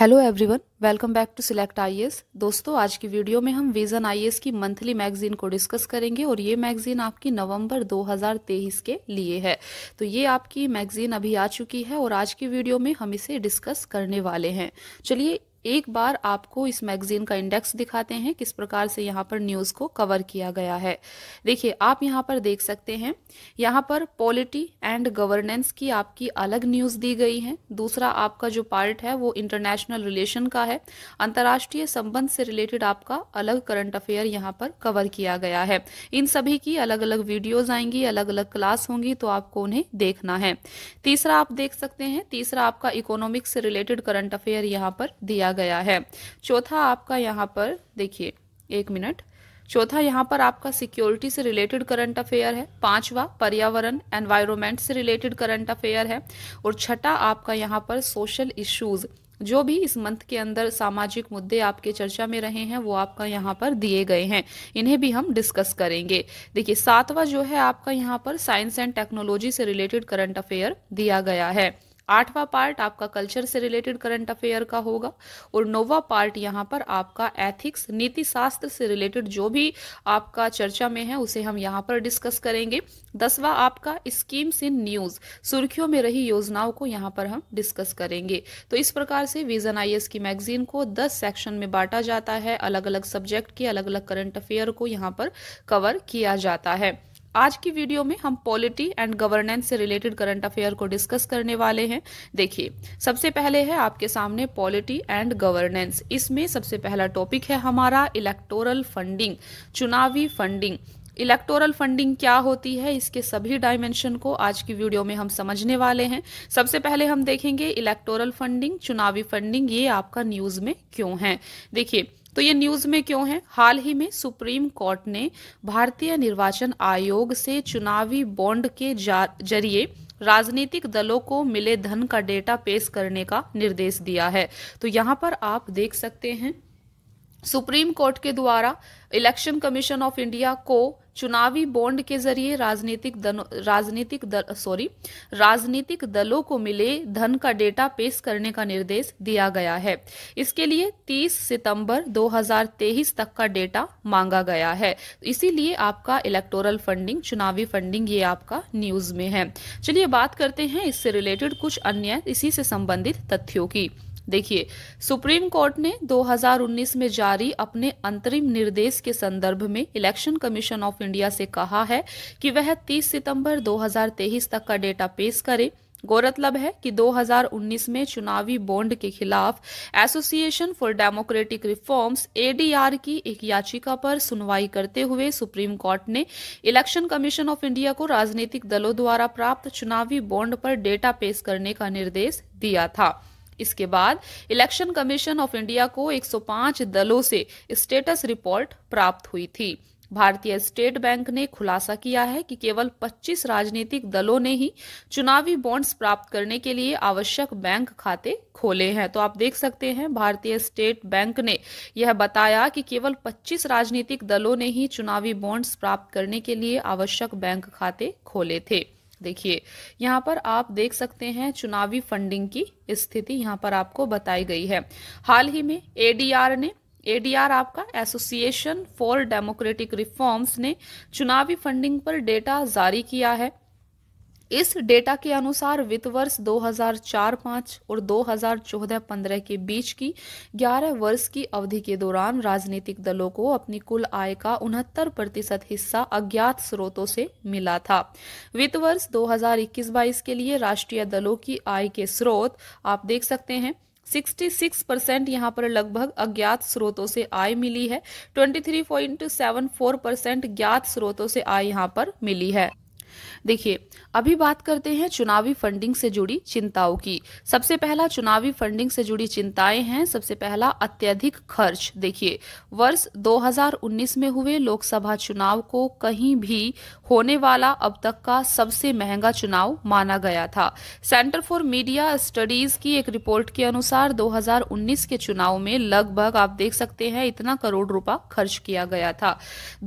Hello everyone welcome back to Select IAS दोस्तों आज की वीडियो में हम विजन आईएएस की मंथली मैगजीन को डिस्कस करेंगे और ये मैगजीन आपकी नवंबर 2023 के लिए है तो ये आपकी मैगजीन अभी आ चुकी है और आज की वीडियो में हम इसे डिस्कस करने वाले हैं चलिए एक बार आपको इस मैगजीन का इंडेक्स दिखाते हैं किस प्रकार से यहाँ पर न्यूज़ को कवर किया गया है देखिए आप यहाँ पर देख सकते हैं यहाँ पर पॉलिटी एंड गवर्नेंस की आपकी अलग न्यूज़ दी गई है दूसरा आपका जो पार्ट है वो इंटरनेशनल रिलेशन का है अंतर्राष्ट्रीय संबंध से रिलेटेड आपका अलग करंट अफेयर यहाँ पर कवर किया गया है इन सभी की अलग अलग वीडियोज आएंगी अलग अलग क्लास होंगी तो आपको उन्हें देखना है तीसरा आप देख सकते हैं तीसरा आपका इकोनॉमिक्स से रिलेटेड करंट अफेयर यहाँ पर दिया दिया गया है चौथा आपका यहाँ पर देखिए एक मिनट चौथा यहाँ पर आपका सिक्योरिटी से रिलेटेड करंट अफेयर है पांचवा पर्यावरण एनवायरमेंट से रिलेटेड करंट अफेयर है और छठा आपका यहाँ पर सोशल इश्यूज जो भी इस मंथ के अंदर सामाजिक मुद्दे आपके चर्चा में रहे हैं वो आपका यहाँ पर दिए गए हैं इन्हें भी हम डिस्कस करेंगे देखिए सातवां जो है आपका यहाँ पर साइंस एंड टेक्नोलॉजी से रिलेटेड करंट अफेयर दिया गया है आठवां पार्ट आपका कल्चर से रिलेटेड करंट अफेयर का होगा और नौवा पार्ट यहाँ पर आपका एथिक्स नीति शास्त्र से रिलेटेड जो भी आपका चर्चा में है उसे हम यहाँ पर डिस्कस करेंगे दसवा आपका स्कीम्स इन न्यूज सुर्खियों में रही योजनाओं को यहाँ पर हम डिस्कस करेंगे तो इस प्रकार से विजन आई की मैगजीन को दस सेक्शन में बांटा जाता है अलग अलग सब्जेक्ट के अलग अलग करंट अफेयर को यहाँ पर कवर किया जाता है आज की वीडियो में हम पॉलिटी एंड गवर्नेंस से रिलेटेड करंट अफेयर को डिस्कस करने वाले हैं देखिए सबसे पहले है आपके सामने पॉलिटी एंड गवर्नेंस इसमें सबसे पहला टॉपिक है हमारा इलेक्टोरल फंडिंग चुनावी फंडिंग इलेक्टोरल फंडिंग क्या होती है इसके सभी डायमेंशन को आज की वीडियो में हम समझने वाले हैं सबसे पहले हम देखेंगे इलेक्टोरल फंडिंग चुनावी फंडिंग ये आपका न्यूज में क्यों है देखिए तो ये न्यूज में क्यों है हाल ही में सुप्रीम कोर्ट ने भारतीय निर्वाचन आयोग से चुनावी बॉन्ड के जरिए राजनीतिक दलों को मिले धन का डेटा पेश करने का निर्देश दिया है तो यहाँ पर आप देख सकते हैं सुप्रीम कोर्ट के द्वारा इलेक्शन कमीशन ऑफ इंडिया को चुनावी बॉन्ड के जरिए राजनीतिक राजनीतिक दल सॉरी राजनीतिक दलों को मिले धन का डेटा पेश करने का निर्देश दिया गया है इसके लिए 30 सितंबर 2023 तक का डेटा मांगा गया है इसीलिए आपका इलेक्टोरल फंडिंग चुनावी फंडिंग ये आपका न्यूज में है चलिए बात करते हैं इससे रिलेटेड कुछ अन्य इसी से संबंधित तथ्यों की देखिए सुप्रीम कोर्ट ने 2019 में जारी अपने अंतरिम निर्देश के संदर्भ में इलेक्शन कमीशन ऑफ इंडिया से कहा है कि वह 30 सितंबर 2023 तक का डेटा पेश करे गौरतलब है कि 2019 में चुनावी बॉन्ड के खिलाफ Association for Democratic Reforms ADR की एक याचिका पर सुनवाई करते हुए सुप्रीम कोर्ट ने इलेक्शन कमीशन ऑफ इंडिया को राजनीतिक दलों द्वारा प्राप्त चुनावी बॉन्ड पर डेटा पेश करने का निर्देश दिया था इसके बाद इलेक्शन कमीशन ऑफ इंडिया को 105 दलों से स्टेटस रिपोर्ट प्राप्त हुई थी भारतीय स्टेट बैंक ने खुलासा किया है कि केवल 25 राजनीतिक दलों ने ही चुनावी बॉन्ड्स प्राप्त करने के लिए आवश्यक बैंक खाते खोले हैं तो आप देख सकते हैं भारतीय स्टेट बैंक ने यह बताया कि केवल 25 राजनीतिक दलों ने ही चुनावी बॉन्ड्स प्राप्त करने के लिए आवश्यक बैंक खाते खोले थे देखिए यहाँ पर आप देख सकते हैं चुनावी फंडिंग की स्थिति यहाँ पर आपको बताई गई है हाल ही में एडीआर ने एडीआर आपका एसोसिएशन फॉर डेमोक्रेटिक रिफॉर्म्स ने चुनावी फंडिंग पर डेटा जारी किया है इस डेटा के अनुसार वित्त वर्ष 2004-5 और 2014-15 के बीच की 11 वर्ष की अवधि के दौरान राजनीतिक दलों को अपनी कुल आय का उनहत्तर प्रतिशत हिस्सा अज्ञात स्रोतों से मिला था वित्त वर्ष 2021-22 के लिए राष्ट्रीय दलों की आय के स्रोत आप देख सकते हैं 66 परसेंट यहाँ पर लगभग अज्ञात स्रोतों से आय मिली है 23.74 परसेंट ज्ञात स्रोतों से आय यहाँ पर मिली है देखिए अभी बात करते हैं चुनावी फंडिंग से जुड़ी चिंताओं की सबसे पहला चुनावी फंडिंग से जुड़ी चिंताएं हैं सबसे पहला अत्यधिक खर्च देखिए वर्ष 2019 में हुए लोकसभा चुनाव को कहीं भी होने वाला अब तक का सबसे महंगा चुनाव माना गया था सेंटर फॉर मीडिया स्टडीज की एक रिपोर्ट के अनुसार 2019 के चुनाव में लगभग आप देख सकते हैं इतना करोड़ रुपया खर्च किया गया था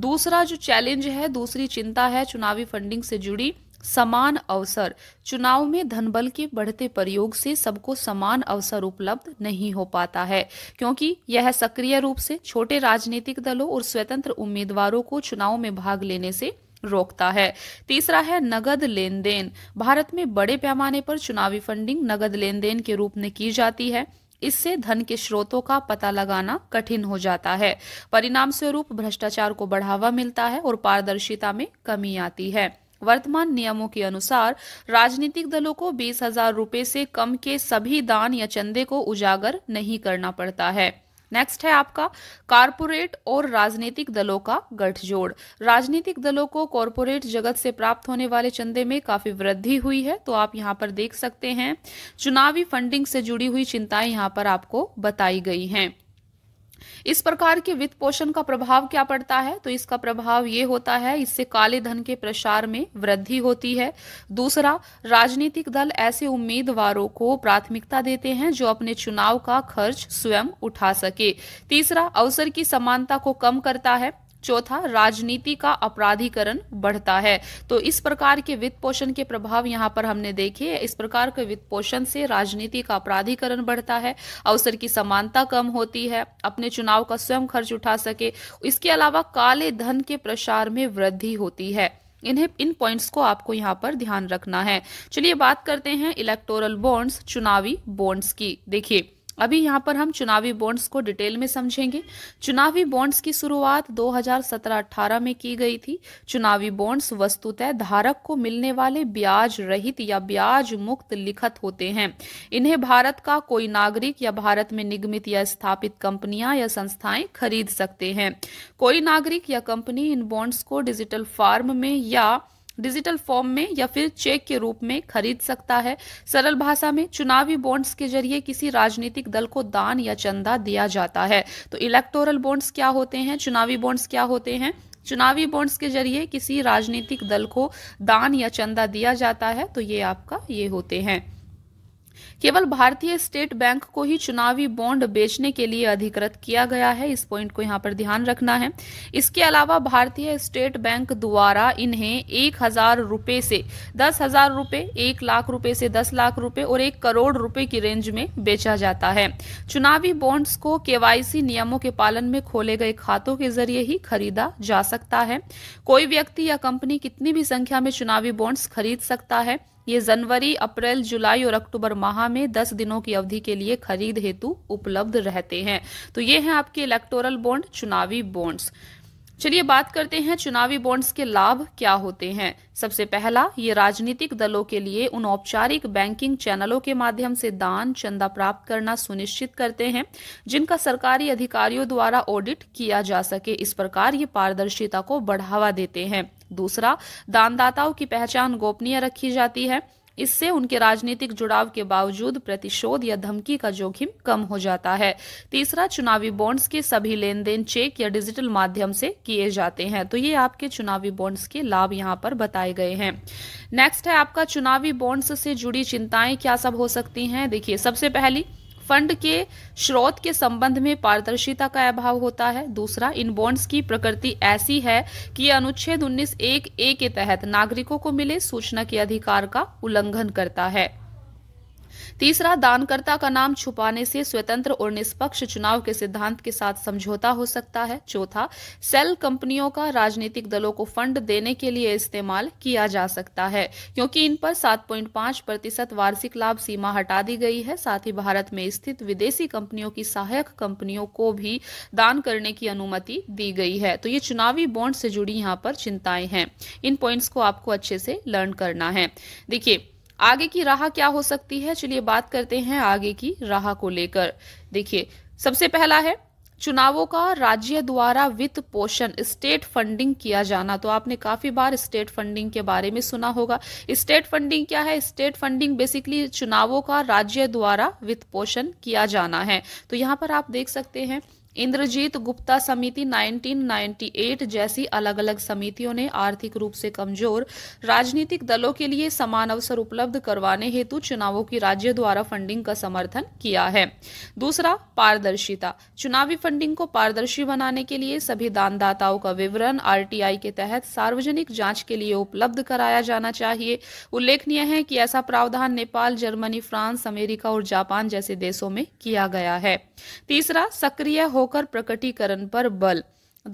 दूसरा जो चैलेंज है दूसरी चिंता है चुनावी फंडिंग से जुड़ी समान अवसर चुनाव में धनबल के बढ़ते प्रयोग से सबको समान अवसर उपलब्ध नहीं हो पाता है क्योंकि यह सक्रिय रूप से छोटे राजनीतिक दलों और स्वतंत्र उम्मीदवारों को चुनाव में भाग लेने से रोकता है तीसरा है नगद लेन देन भारत में बड़े पैमाने पर चुनावी फंडिंग नगद लेन देन के रूप में की जाती है इससे धन के स्रोतों का पता लगाना कठिन हो जाता है परिणाम स्वरूप भ्रष्टाचार को बढ़ावा मिलता है और पारदर्शिता में कमी आती है वर्तमान नियमों के अनुसार राजनीतिक दलों को बीस हजार रूपए से कम के सभी दान या चंदे को उजागर नहीं करना पड़ता है नेक्स्ट है आपका कारपोरेट और राजनीतिक दलों का गठजोड़ राजनीतिक दलों को कॉरपोरेट जगत से प्राप्त होने वाले चंदे में काफी वृद्धि हुई है तो आप यहाँ पर देख सकते हैं चुनावी फंडिंग से जुड़ी हुई चिंताएं यहाँ पर आपको बताई गई हैं इस प्रकार के वित्त पोषण का प्रभाव क्या पड़ता है तो इसका प्रभाव ये होता है इससे काले धन के प्रसार में वृद्धि होती है दूसरा राजनीतिक दल ऐसे उम्मीदवारों को प्राथमिकता देते हैं जो अपने चुनाव का खर्च स्वयं उठा सके तीसरा अवसर की समानता को कम करता है चौथा राजनीति का अपराधीकरण बढ़ता है तो इस प्रकार के वित्त पोषण के प्रभाव यहाँ पर हमने देखे इस प्रकार के वित्त पोषण से राजनीति का अपराधीकरण बढ़ता है अवसर की समानता कम होती है अपने चुनाव का स्वयं खर्च उठा सके इसके अलावा काले धन के प्रसार में वृद्धि होती है इन्हें इन पॉइंट्स को आपको यहाँ पर ध्यान रखना है चलिए बात करते हैं इलेक्टोरल बॉन्ड्स चुनावी बॉन्ड्स की देखिए अभी यहाँ पर हम चुनावी बॉन्ड्स को डिटेल में समझेंगे चुनावी बॉन्ड्स की शुरुआत 2017-18 में की गई थी चुनावी बॉन्ड्स वस्तुतः धारक को मिलने वाले ब्याज रहित या ब्याज मुक्त लिखत होते हैं इन्हें भारत का कोई नागरिक या भारत में निगमित या स्थापित कंपनियां या संस्थाएं खरीद सकते हैं कोई नागरिक या कंपनी इन बॉन्ड्स को डिजिटल फार्म में या डिजिटल फॉर्म में या फिर चेक के रूप में खरीद सकता है सरल भाषा में चुनावी बॉन्ड्स के जरिए किसी राजनीतिक दल को दान या चंदा दिया जाता है तो इलेक्टोरल बॉन्ड्स क्या होते हैं चुनावी बॉन्ड्स क्या होते हैं चुनावी बॉन्ड्स के जरिए किसी राजनीतिक दल को दान या चंदा दिया जाता है तो ये आपका ये होते हैं केवल भारतीय स्टेट बैंक को ही चुनावी बॉन्ड बेचने के लिए अधिकृत किया गया है इस पॉइंट को यहाँ पर ध्यान रखना है इसके अलावा भारतीय स्टेट बैंक द्वारा इन्हें एक हजार रूपये से दस हजार रूपये एक लाख रुपए से दस लाख रुपए और एक करोड़ रुपए की रेंज में बेचा जाता है चुनावी बॉन्ड्स को केवाईसी नियमों के पालन में खोले गए खातों के जरिए ही खरीदा जा सकता है कोई व्यक्ति या कंपनी कितनी भी संख्या में चुनावी बॉन्ड्स खरीद सकता है ये जनवरी अप्रैल जुलाई और अक्टूबर माह में 10 दिनों की अवधि के लिए खरीद हेतु उपलब्ध रहते हैं तो ये हैं आपके इलेक्टोरल बॉन्ड चुनावी बॉन्ड्स चलिए बात करते हैं चुनावी बॉन्ड्स के लाभ क्या होते हैं सबसे पहला ये राजनीतिक दलों के लिए उन औपचारिक बैंकिंग चैनलों के माध्यम से दान चंदा प्राप्त करना सुनिश्चित करते हैं जिनका सरकारी अधिकारियों द्वारा ऑडिट किया जा सके इस प्रकार ये पारदर्शिता को बढ़ावा देते हैं दूसरा दानदाताओं की पहचान गोपनीय रखी जाती है इससे उनके राजनीतिक जुड़ाव के बावजूद प्रतिशोध या धमकी का जोखिम कम हो जाता है तीसरा चुनावी बॉन्ड्स के सभी लेन देन चेक या डिजिटल माध्यम से किए जाते हैं तो ये आपके चुनावी बॉन्ड्स के लाभ यहाँ पर बताए गए हैं नेक्स्ट है आपका चुनावी बॉन्ड्स से जुड़ी चिंताएं क्या सब हो सकती हैं देखिए सबसे पहली फंड के स्रोत के संबंध में पारदर्शिता का अभाव होता है दूसरा इन बॉन्ड्स की प्रकृति ऐसी है कि अनुच्छेद उन्नीस एक ए के तहत नागरिकों को मिले सूचना के अधिकार का उल्लंघन करता है तीसरा दानकर्ता का नाम छुपाने से स्वतंत्र और निष्पक्ष चुनाव के सिद्धांत के साथ समझौता हो सकता है चौथा सेल कंपनियों का राजनीतिक दलों को फंड देने के लिए इस्तेमाल किया जा सकता है क्योंकि इन पर सात प्रतिशत वार्षिक लाभ सीमा हटा दी गई है साथ ही भारत में स्थित विदेशी कंपनियों की सहायक कंपनियों को भी दान करने की अनुमति दी गई है तो ये चुनावी बॉन्ड से जुड़ी यहाँ पर चिंताएं हैं इन पॉइंट्स को आपको अच्छे से लर्न करना है देखिए आगे की राह क्या हो सकती है चलिए बात करते हैं आगे की राह को लेकर देखिए सबसे पहला है चुनावों का राज्य द्वारा वित्त पोषण स्टेट फंडिंग किया जाना तो आपने काफी बार स्टेट फंडिंग के बारे में सुना होगा स्टेट फंडिंग क्या है स्टेट फंडिंग बेसिकली चुनावों का राज्य द्वारा वित्त पोषण किया जाना है तो यहाँ पर आप देख सकते हैं इंद्रजीत गुप्ता समिति 1998 जैसी अलग अलग समितियों ने आर्थिक रूप से कमजोर राजनीतिक दलों के लिए समान अवसर उपलब्ध करवाने हेतु चुनावों की राज्य द्वारा फंडिंग का समर्थन किया है दूसरा पारदर्शिता चुनावी फंडिंग को पारदर्शी बनाने के लिए सभी दानदाताओं का विवरण आरटीआई के तहत सार्वजनिक जांच के लिए उपलब्ध कराया जाना चाहिए उल्लेखनीय है कि ऐसा प्रावधान नेपाल जर्मनी फ्रांस अमेरिका और जापान जैसे देशों में किया गया है तीसरा सक्रिय हो होकर प्रकटीकरण पर बल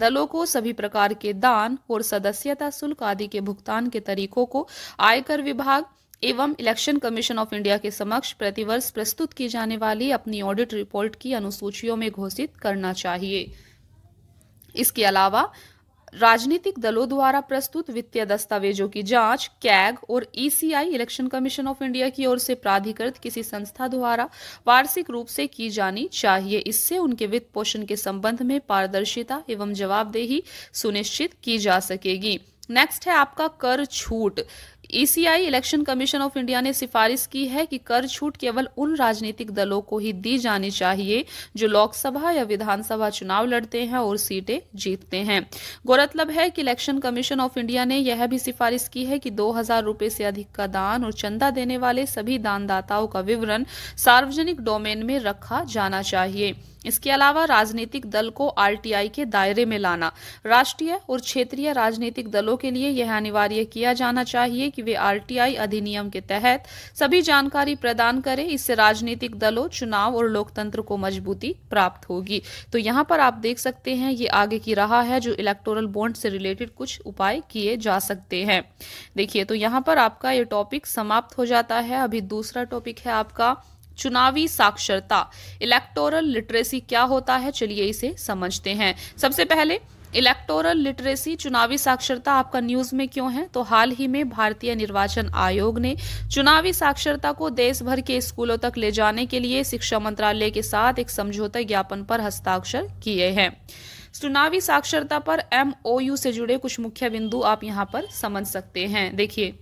दलों को सभी प्रकार के दान और सदस्यता शुल्क आदि के भुगतान के तरीकों को आयकर विभाग एवं इलेक्शन कमीशन ऑफ इंडिया के समक्ष प्रतिवर्ष प्रस्तुत की जाने वाली अपनी ऑडिट रिपोर्ट की अनुसूचियों में घोषित करना चाहिए इसके अलावा राजनीतिक दलों द्वारा प्रस्तुत वित्तीय दस्तावेजों की जांच कैग और ECI e election commission of India की ओर से प्राधिकृत किसी संस्था द्वारा वार्षिक रूप से की जानी चाहिए इससे उनके वित्त पोषण के संबंध में पारदर्शिता एवं जवाबदेही सुनिश्चित की जा सकेगी नेक्स्ट है आपका कर छूट ECI election commission of India ने सिफारिश की है कि कर छूट केवल उन राजनीतिक दलों को ही दी जानी चाहिए जो लोकसभा या विधानसभा चुनाव लड़ते हैं और सीटें जीतते हैं गौरतलब है कि इलेक्शन कमीशन ऑफ इंडिया ने यह भी सिफारिश की है कि दो हजार से अधिक का दान और चंदा देने वाले सभी दानदाताओं का विवरण सार्वजनिक डोमेन में रखा जाना चाहिए इसके अलावा राजनीतिक दल को आरटीआई के दायरे में लाना राष्ट्रीय और क्षेत्रीय राजनीतिक दलों के लिए यह अनिवार्य किया जाना चाहिए कि वे आरटीआई अधिनियम के तहत सभी जानकारी प्रदान करें इससे राजनीतिक दलों चुनाव और लोकतंत्र को मजबूती प्राप्त होगी तो यहाँ पर आप देख सकते हैं ये आगे की रहा है जो इलेक्टोरल बॉन्ड से रिलेटेड कुछ उपाय किए जा सकते हैं देखिए तो यहाँ पर आपका ये टॉपिक समाप्त हो जाता है अभी दूसरा टॉपिक है आपका चुनावी साक्षरता इलेक्टोरल लिटरेसी क्या होता है चलिए इसे समझते हैं सबसे पहले इलेक्टोरल लिटरेसी चुनावी साक्षरता आपका न्यूज में क्यों है तो हाल ही में भारतीय निर्वाचन आयोग ने चुनावी साक्षरता को देश भर के स्कूलों तक ले जाने के लिए शिक्षा मंत्रालय के साथ एक समझौता ज्ञापन पर हस्ताक्षर किए हैं चुनावी साक्षरता पर एमओयू से जुड़े कुछ मुख्य बिंदु आप यहाँ पर समझ सकते हैं देखिए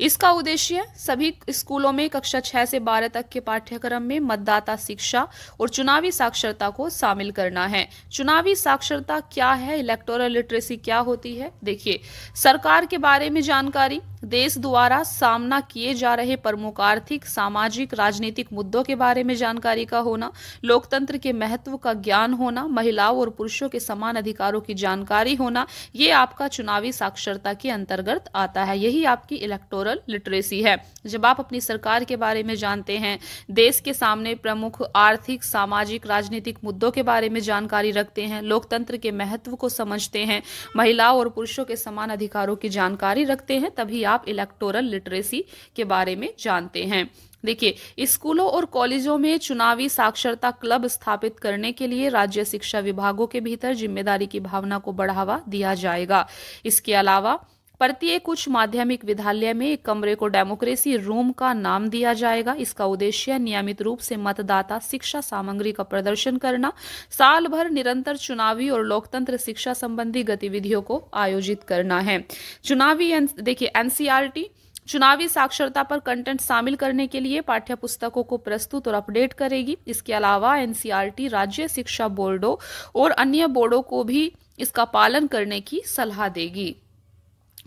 इसका उद्देश्य सभी स्कूलों में कक्षा छह से बारह तक के पाठ्यक्रम में मतदाता शिक्षा और चुनावी साक्षरता को शामिल करना है चुनावी साक्षरता क्या है इलेक्टोरल लिटरेसी क्या होती है देखिए सरकार के बारे में जानकारी देश द्वारा सामना किए जा रहे प्रमुख आर्थिक सामाजिक राजनीतिक मुद्दों के बारे में जानकारी का होना लोकतंत्र के महत्व का ज्ञान होना महिलाओं और पुरुषों के समान अधिकारों की जानकारी होना ये आपका चुनावी साक्षरता के अंतर्गत आता है यही आपकी इलेक्ट्रॉनिक सेक्टोरल लिटरेसी है जब आप अपनी सरकार के बारे में जानते हैं देश के सामने प्रमुख आर्थिक सामाजिक राजनीतिक मुद्दों के बारे में जानकारी रखते हैं लोकतंत्र के महत्व को समझते हैं महिलाओं और पुरुषों के समान अधिकारों की जानकारी रखते हैं तभी आप इलेक्टोरल लिटरेसी के बारे में जानते हैं देखिए स्कूलों और कॉलेजों में चुनावी साक्षरता क्लब स्थापित करने के लिए राज्य शिक्षा विभागों के भीतर जिम्मेदारी की भावना को बढ़ावा दिया जाएगा इसके अलावा प्रत्येक उच्च माध्यमिक विद्यालय में एक कमरे को डेमोक्रेसी रूम का नाम दिया जाएगा इसका उद्देश्य नियमित रूप से मतदाता शिक्षा सामग्री का प्रदर्शन करना साल भर निरंतर चुनावी और लोकतंत्र शिक्षा संबंधी गतिविधियों को आयोजित करना है चुनावी देखिए एनसीआरटी चुनावी साक्षरता पर कंटेंट शामिल करने के लिए पाठ्य पुस्तकों को प्रस्तुत और अपडेट करेगी इसके अलावा एनसीआरटी राज्य शिक्षा बोर्डों और अन्य बोर्डों को भी इसका पालन करने की सलाह देगी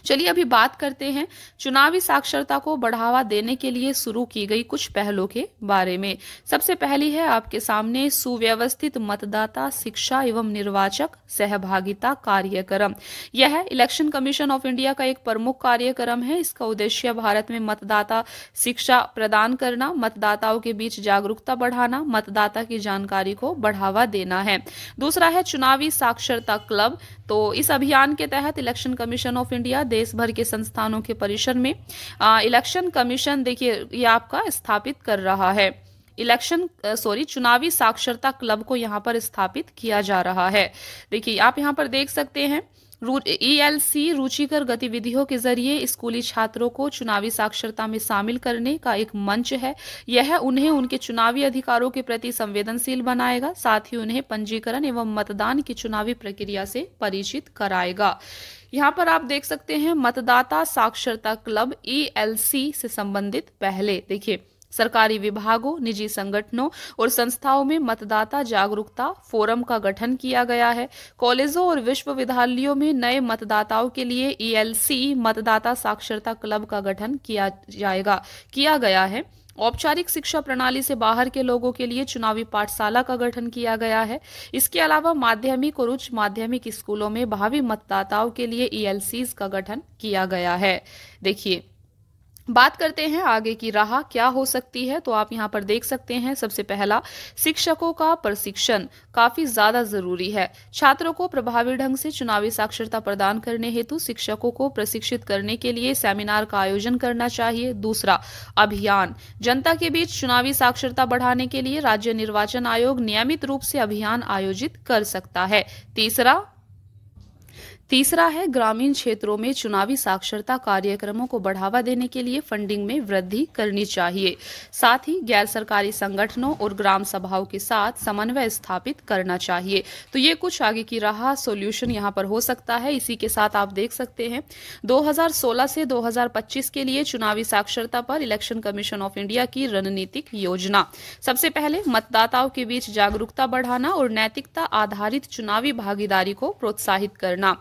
चलिए अभी बात करते हैं चुनावी साक्षरता को बढ़ावा देने के लिए शुरू की गई कुछ पहलों के बारे में सबसे पहली है आपके सामने सुव्यवस्थित मतदाता शिक्षा एवं निर्वाचक सहभागिता कार्यक्रम यह इलेक्शन कमीशन ऑफ इंडिया का एक प्रमुख कार्यक्रम है इसका उद्देश्य भारत में मतदाता शिक्षा प्रदान करना मतदाताओं के बीच जागरूकता बढ़ाना मतदाता की जानकारी को बढ़ावा देना है दूसरा है चुनावी साक्षरता क्लब तो इस अभियान के तहत इलेक्शन कमीशन ऑफ इंडिया देश भर के संस्थानों के परिसर में इलेक्शन कमीशन देखिए ये आपका स्थापित कर रहा है इलेक्शन सॉरी चुनावी साक्षरता क्लब को यहाँ पर स्थापित किया जा रहा है देखिए आप यहाँ पर देख सकते हैं ई e रुचिकर गतिविधियों के जरिए स्कूली छात्रों को चुनावी साक्षरता में शामिल करने का एक मंच है यह उन्हें उनके चुनावी अधिकारों के प्रति संवेदनशील बनाएगा साथ ही उन्हें पंजीकरण एवं मतदान की चुनावी प्रक्रिया से परिचित कराएगा यहाँ पर आप देख सकते हैं मतदाता साक्षरता क्लब ई e से संबंधित पहले देखिए सरकारी विभागों निजी संगठनों और संस्थाओं में मतदाता जागरूकता फोरम का गठन किया गया है कॉलेजों और विश्वविद्यालयों में नए मतदाताओं के लिए ई e मतदाता साक्षरता क्लब का गठन किया जाएगा किया गया है औपचारिक शिक्षा प्रणाली से बाहर के लोगों के लिए चुनावी पाठशाला का गठन किया गया है इसके अलावा माध्यमिक और उच्च माध्यमिक स्कूलों में भावी मतदाताओं के लिए ई e का गठन किया गया है देखिए बात करते हैं आगे की राह क्या हो सकती है तो आप यहाँ पर देख सकते हैं सबसे पहला शिक्षकों का प्रशिक्षण काफी ज्यादा जरूरी है छात्रों को प्रभावी ढंग से चुनावी साक्षरता प्रदान करने हेतु शिक्षकों को प्रशिक्षित करने के लिए सेमिनार का आयोजन करना चाहिए दूसरा अभियान जनता के बीच चुनावी साक्षरता बढ़ाने के लिए राज्य निर्वाचन आयोग नियमित रूप से अभियान आयोजित कर सकता है तीसरा तीसरा है ग्रामीण क्षेत्रों में चुनावी साक्षरता कार्यक्रमों को बढ़ावा देने के लिए फंडिंग में वृद्धि करनी चाहिए साथ ही गैर सरकारी संगठनों और ग्राम सभाओं के साथ समन्वय स्थापित करना चाहिए तो ये कुछ आगे की राह सोल्यूशन यहाँ पर हो सकता है इसी के साथ आप देख सकते हैं 2016 से 2025 के लिए चुनावी साक्षरता पर इलेक्शन कमीशन ऑफ इंडिया की रणनीतिक योजना सबसे पहले मतदाताओं के बीच जागरूकता बढ़ाना और नैतिकता आधारित चुनावी भागीदारी को प्रोत्साहित करना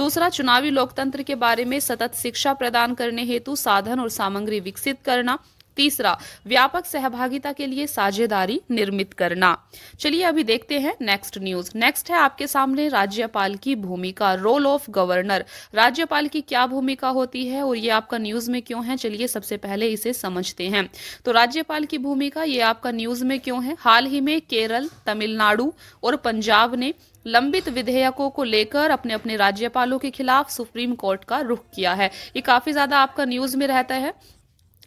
दूसरा चुनावी लोकतंत्र के बारे में सतत शिक्षा प्रदान करने हेतु साधन और सामग्री विकसित करना तीसरा व्यापक सहभागिता के लिए साझेदारी निर्मित करना चलिए अभी देखते हैं नेक्स्ट न्यूज नेक्स्ट है आपके सामने राज्यपाल की भूमिका रोल ऑफ गवर्नर राज्यपाल की क्या भूमिका होती है और ये आपका न्यूज में क्यों है चलिए सबसे पहले इसे समझते हैं तो राज्यपाल की भूमिका ये आपका न्यूज में क्यों है हाल ही में केरल तमिलनाडु और पंजाब ने लंबित विधेयकों को लेकर अपने अपने राज्यपालों के खिलाफ सुप्रीम कोर्ट का रुख किया है ये काफी ज्यादा आपका न्यूज में रहता है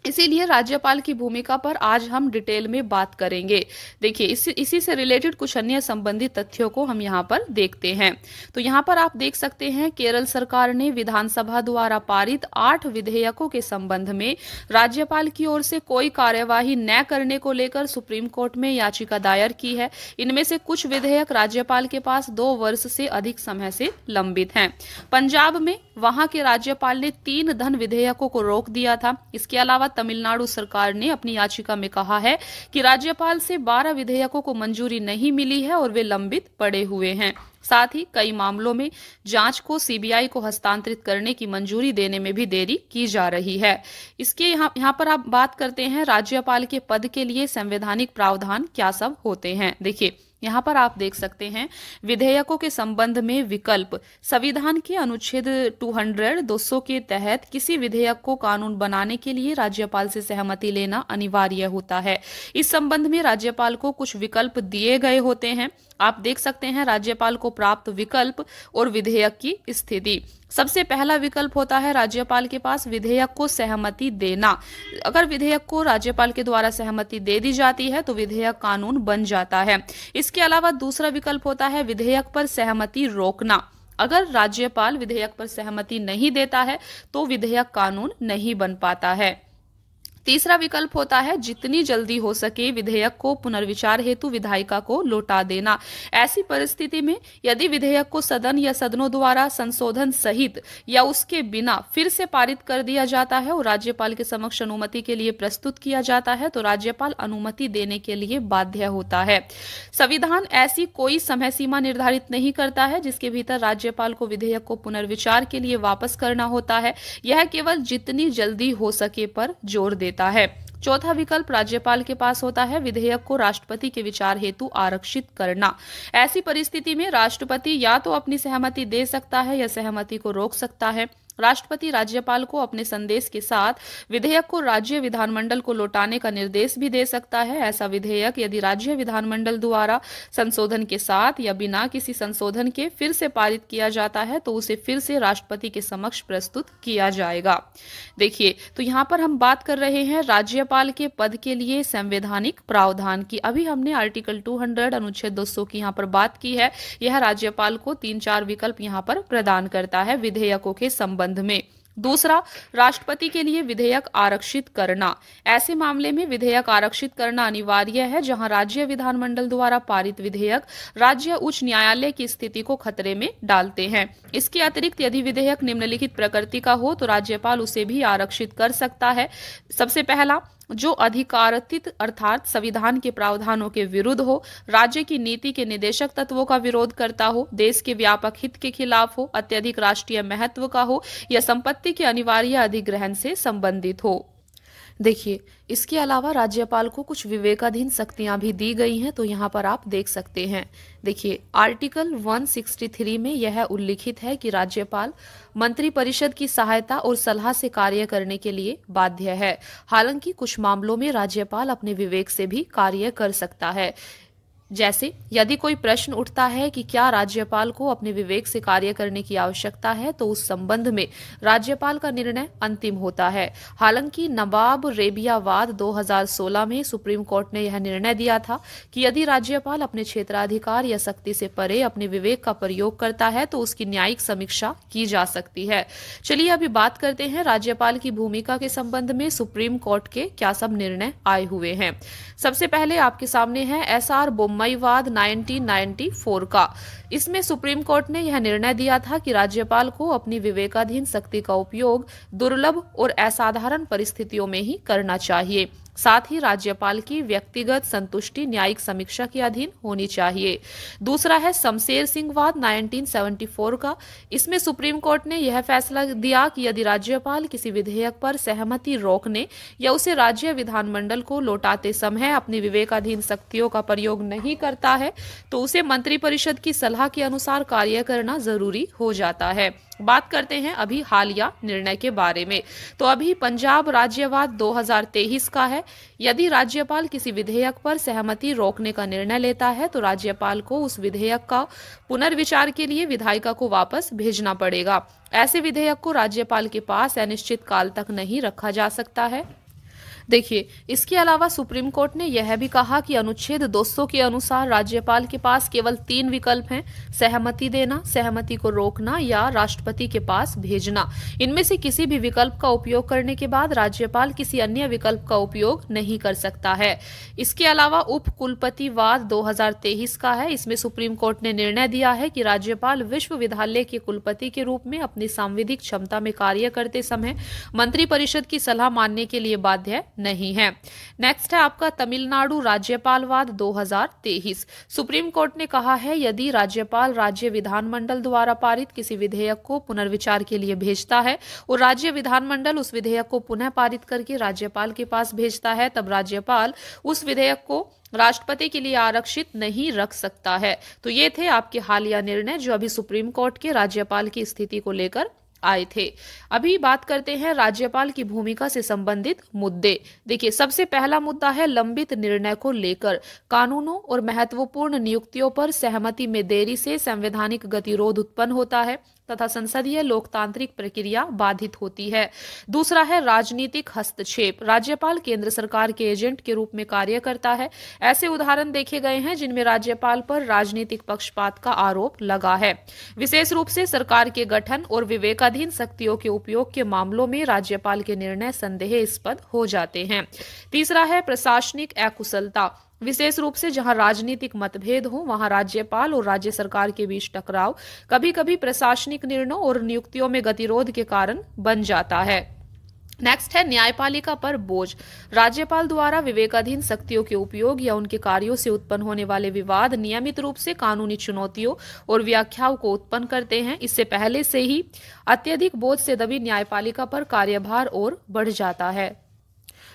इसीलिए राज्यपाल की भूमिका पर आज हम डिटेल में बात करेंगे देखिए इसी इसी से रिलेटेड कुछ अन्य संबंधित तथ्यों को हम यहाँ पर देखते हैं तो यहाँ पर आप देख सकते हैं केरल सरकार ने विधानसभा द्वारा पारित आठ विधेयकों के संबंध में राज्यपाल की ओर से कोई कार्यवाही न करने को लेकर सुप्रीम कोर्ट में याचिका दायर की है इनमें से कुछ विधेयक राज्यपाल के पास दो वर्ष से अधिक समय से लंबित है पंजाब में वहां के राज्यपाल ने तीन धन विधेयकों को रोक दिया था इसके अलावा तमिलनाडु सरकार ने अपनी याचिका में कहा है कि राज्यपाल से 12 विधेयकों को मंजूरी नहीं मिली है और वे लंबित पड़े हुए हैं साथ ही कई मामलों में जांच को सीबीआई को हस्तांतरित करने की मंजूरी देने में भी देरी की जा रही है इसके यहाँ यहाँ पर आप बात करते हैं राज्यपाल के पद के लिए संवैधानिक प्रावधान क्या सब होते हैं देखिए यहाँ पर आप देख सकते हैं विधेयकों के संबंध में विकल्प संविधान के अनुच्छेद 200 200 के तहत किसी विधेयक को कानून बनाने के लिए राज्यपाल से सहमति लेना अनिवार्य होता है इस संबंध में राज्यपाल को कुछ विकल्प दिए गए होते हैं आप देख सकते हैं राज्यपाल को प्राप्त विकल्प और विधेयक की स्थिति सबसे पहला विकल्प होता है राज्यपाल के पास विधेयक को सहमति देना अगर विधेयक को राज्यपाल के द्वारा सहमति दे दी जाती है तो विधेयक कानून बन जाता है इसके अलावा दूसरा विकल्प होता है विधेयक पर सहमति रोकना अगर राज्यपाल विधेयक पर सहमति नहीं देता है तो विधेयक कानून नहीं बन पाता है तीसरा विकल्प होता है जितनी जल्दी हो सके विधेयक को पुनर्विचार हेतु विधायिका को लौटा देना ऐसी परिस्थिति में यदि विधेयक को सदन या सदनों द्वारा संशोधन सहित या उसके बिना फिर से पारित कर दिया जाता है और राज्यपाल के समक्ष अनुमति के लिए प्रस्तुत किया जाता है तो राज्यपाल अनुमति देने के लिए बाध्य होता है संविधान ऐसी कोई समय सीमा निर्धारित नहीं करता है जिसके भीतर राज्यपाल को विधेयक को पुनर्विचार के लिए वापस करना होता है यह केवल जितनी जल्दी हो सके पर जोर देता देता है चौथा विकल्प राज्यपाल के पास होता है विधेयक को राष्ट्रपति के विचार हेतु आरक्षित करना ऐसी परिस्थिति में राष्ट्रपति या तो अपनी सहमति दे सकता है या सहमति को रोक सकता है राष्ट्रपति राज्यपाल को अपने संदेश के साथ विधेयक को राज्य विधानमंडल को लौटाने का निर्देश भी दे सकता है ऐसा विधेयक यदि राज्य विधानमंडल द्वारा संशोधन के साथ या बिना किसी संशोधन के फिर से पारित किया जाता है तो उसे फिर से राष्ट्रपति के समक्ष प्रस्तुत किया जाएगा देखिए तो यहाँ पर हम बात कर रहे हैं राज्यपाल के पद के लिए संवैधानिक प्रावधान की अभी हमने आर्टिकल 200 अनुच्छेद 200 की यहाँ पर बात की है यह राज्यपाल को तीन चार विकल्प यहाँ पर प्रदान करता है विधेयकों के संबंध संबंध में दूसरा राष्ट्रपति के लिए विधेयक आरक्षित करना ऐसे मामले में विधेयक आरक्षित करना अनिवार्य है जहां राज्य विधानमंडल द्वारा पारित विधेयक राज्य उच्च न्यायालय की स्थिति को खतरे में डालते हैं इसके अतिरिक्त यदि विधेयक निम्नलिखित प्रकृति का हो तो राज्यपाल उसे भी आरक्षित कर सकता है सबसे पहला जो अधिकारित अर्थात संविधान के प्रावधानों के विरुद्ध हो राज्य की नीति के निदेशक तत्वों का विरोध करता हो देश के व्यापक हित के खिलाफ हो अत्यधिक राष्ट्रीय महत्व का हो या संपत्ति के अनिवार्य अधिग्रहण से संबंधित हो देखिए इसके अलावा राज्यपाल को कुछ विवेकाधीन शक्तियां भी दी गई हैं तो यहाँ पर आप देख सकते हैं देखिए आर्टिकल 163 में यह उल्लिखित है कि राज्यपाल मंत्रिपरिषद की सहायता और सलाह से कार्य करने के लिए बाध्य है हालांकि कुछ मामलों में राज्यपाल अपने विवेक से भी कार्य कर सकता है जैसे यदि कोई प्रश्न उठता है कि क्या राज्यपाल को अपने विवेक से कार्य करने की आवश्यकता है तो उस संबंध में राज्यपाल का निर्णय अंतिम होता है हालांकि नवाब रेबिया वाद 2016 में सुप्रीम कोर्ट ने यह निर्णय दिया था कि यदि राज्यपाल अपने क्षेत्राधिकार या शक्ति से परे अपने विवेक का प्रयोग करता है तो उसकी न्यायिक समीक्षा की जा सकती है चलिए अभी बात करते हैं राज्यपाल की भूमिका के संबंध में सुप्रीम कोर्ट के क्या सब निर्णय आए हुए हैं सबसे पहले आपके सामने है एस आर बोम मई वाद 1994 का इसमें सुप्रीम कोर्ट ने यह निर्णय दिया था कि राज्यपाल को अपनी विवेकाधीन शक्ति का उपयोग दुर्लभ और असाधारण परिस्थितियों में ही करना चाहिए साथ ही राज्यपाल की व्यक्तिगत संतुष्टि न्यायिक समीक्षा के अधीन होनी चाहिए दूसरा है शमशेर सिंह वाद 1974 का इसमें सुप्रीम कोर्ट ने यह फैसला दिया कि यदि राज्यपाल किसी विधेयक पर सहमति रोकने या उसे राज्य विधानमंडल को लौटाते समय अपनी विवेकाधीन शक्तियों का प्रयोग नहीं करता है तो उसे मंत्रिपरिषद की सलाह के अनुसार कार्य करना जरूरी हो जाता है बात करते हैं अभी हालिया निर्णय के बारे में तो अभी पंजाब राज्यवाद 2023 का है यदि राज्यपाल किसी विधेयक पर सहमति रोकने का निर्णय लेता है तो राज्यपाल को उस विधेयक का पुनर्विचार के लिए विधायिका को वापस भेजना पड़ेगा ऐसे विधेयक को राज्यपाल के पास अनिश्चित काल तक नहीं रखा जा सकता है देखिए इसके अलावा सुप्रीम कोर्ट ने यह भी कहा कि अनुच्छेद 200 के अनुसार राज्यपाल के पास केवल तीन विकल्प हैं सहमति देना सहमति को रोकना या राष्ट्रपति के पास भेजना इनमें से किसी भी विकल्प का उपयोग करने के बाद राज्यपाल किसी अन्य विकल्प का उपयोग नहीं कर सकता है इसके अलावा उप कुलपति वाद दो का है इसमें सुप्रीम कोर्ट ने निर्णय दिया है कि राज्यपाल विश्वविद्यालय के कुलपति के रूप में अपनी सांविधिक क्षमता में कार्य करते समय मंत्रिपरिषद की सलाह मानने के लिए बाध्य है नहीं है नेक्स्ट है आपका तमिलनाडु राज्यपालवाद 2023 सुप्रीम कोर्ट ने कहा है यदि राज्यपाल राज्य विधानमंडल द्वारा पारित किसी विधेयक को पुनर्विचार के लिए भेजता है और राज्य विधानमंडल उस विधेयक को पुनः पारित करके राज्यपाल के पास भेजता है तब राज्यपाल उस विधेयक को राष्ट्रपति के लिए आरक्षित नहीं रख सकता है तो ये थे आपके हालिया निर्णय जो अभी सुप्रीम कोर्ट के राज्यपाल की स्थिति को लेकर आए थे अभी बात करते हैं राज्यपाल की भूमिका से संबंधित मुद्दे देखिए सबसे पहला मुद्दा है लंबित निर्णय को लेकर कानूनों और महत्वपूर्ण नियुक्तियों पर सहमति में देरी से संवैधानिक गतिरोध उत्पन्न होता है तथा संसदीय लोकतांत्रिक प्रक्रिया बाधित होती है दूसरा है राजनीतिक हस्तक्षेप राज्यपाल केंद्र सरकार के एजेंट के रूप में कार्य करता है ऐसे उदाहरण देखे गए हैं जिनमें राज्यपाल पर राजनीतिक पक्षपात का आरोप लगा है विशेष रूप से सरकार के गठन और विवेकाधीन शक्तियों के उपयोग के मामलों में राज्यपाल के निर्णय स्पद हो जाते हैं तीसरा है प्रशासनिक अकुशलता विशेष रूप से जहां राजनीतिक मतभेद हो वहां राज्यपाल और राज्य सरकार के बीच टकराव कभी कभी प्रशासनिक निर्णयों और नियुक्तियों में गतिरोध के कारण बन जाता है नेक्स्ट है न्यायपालिका पर बोझ राज्यपाल द्वारा विवेकाधीन शक्तियों के उपयोग या उनके कार्यों से उत्पन्न होने वाले विवाद नियमित रूप से कानूनी चुनौतियों और व्याख्याओं को उत्पन्न करते हैं इससे पहले से ही अत्यधिक बोझ से दबी न्यायपालिका पर कार्यभार और बढ़ जाता है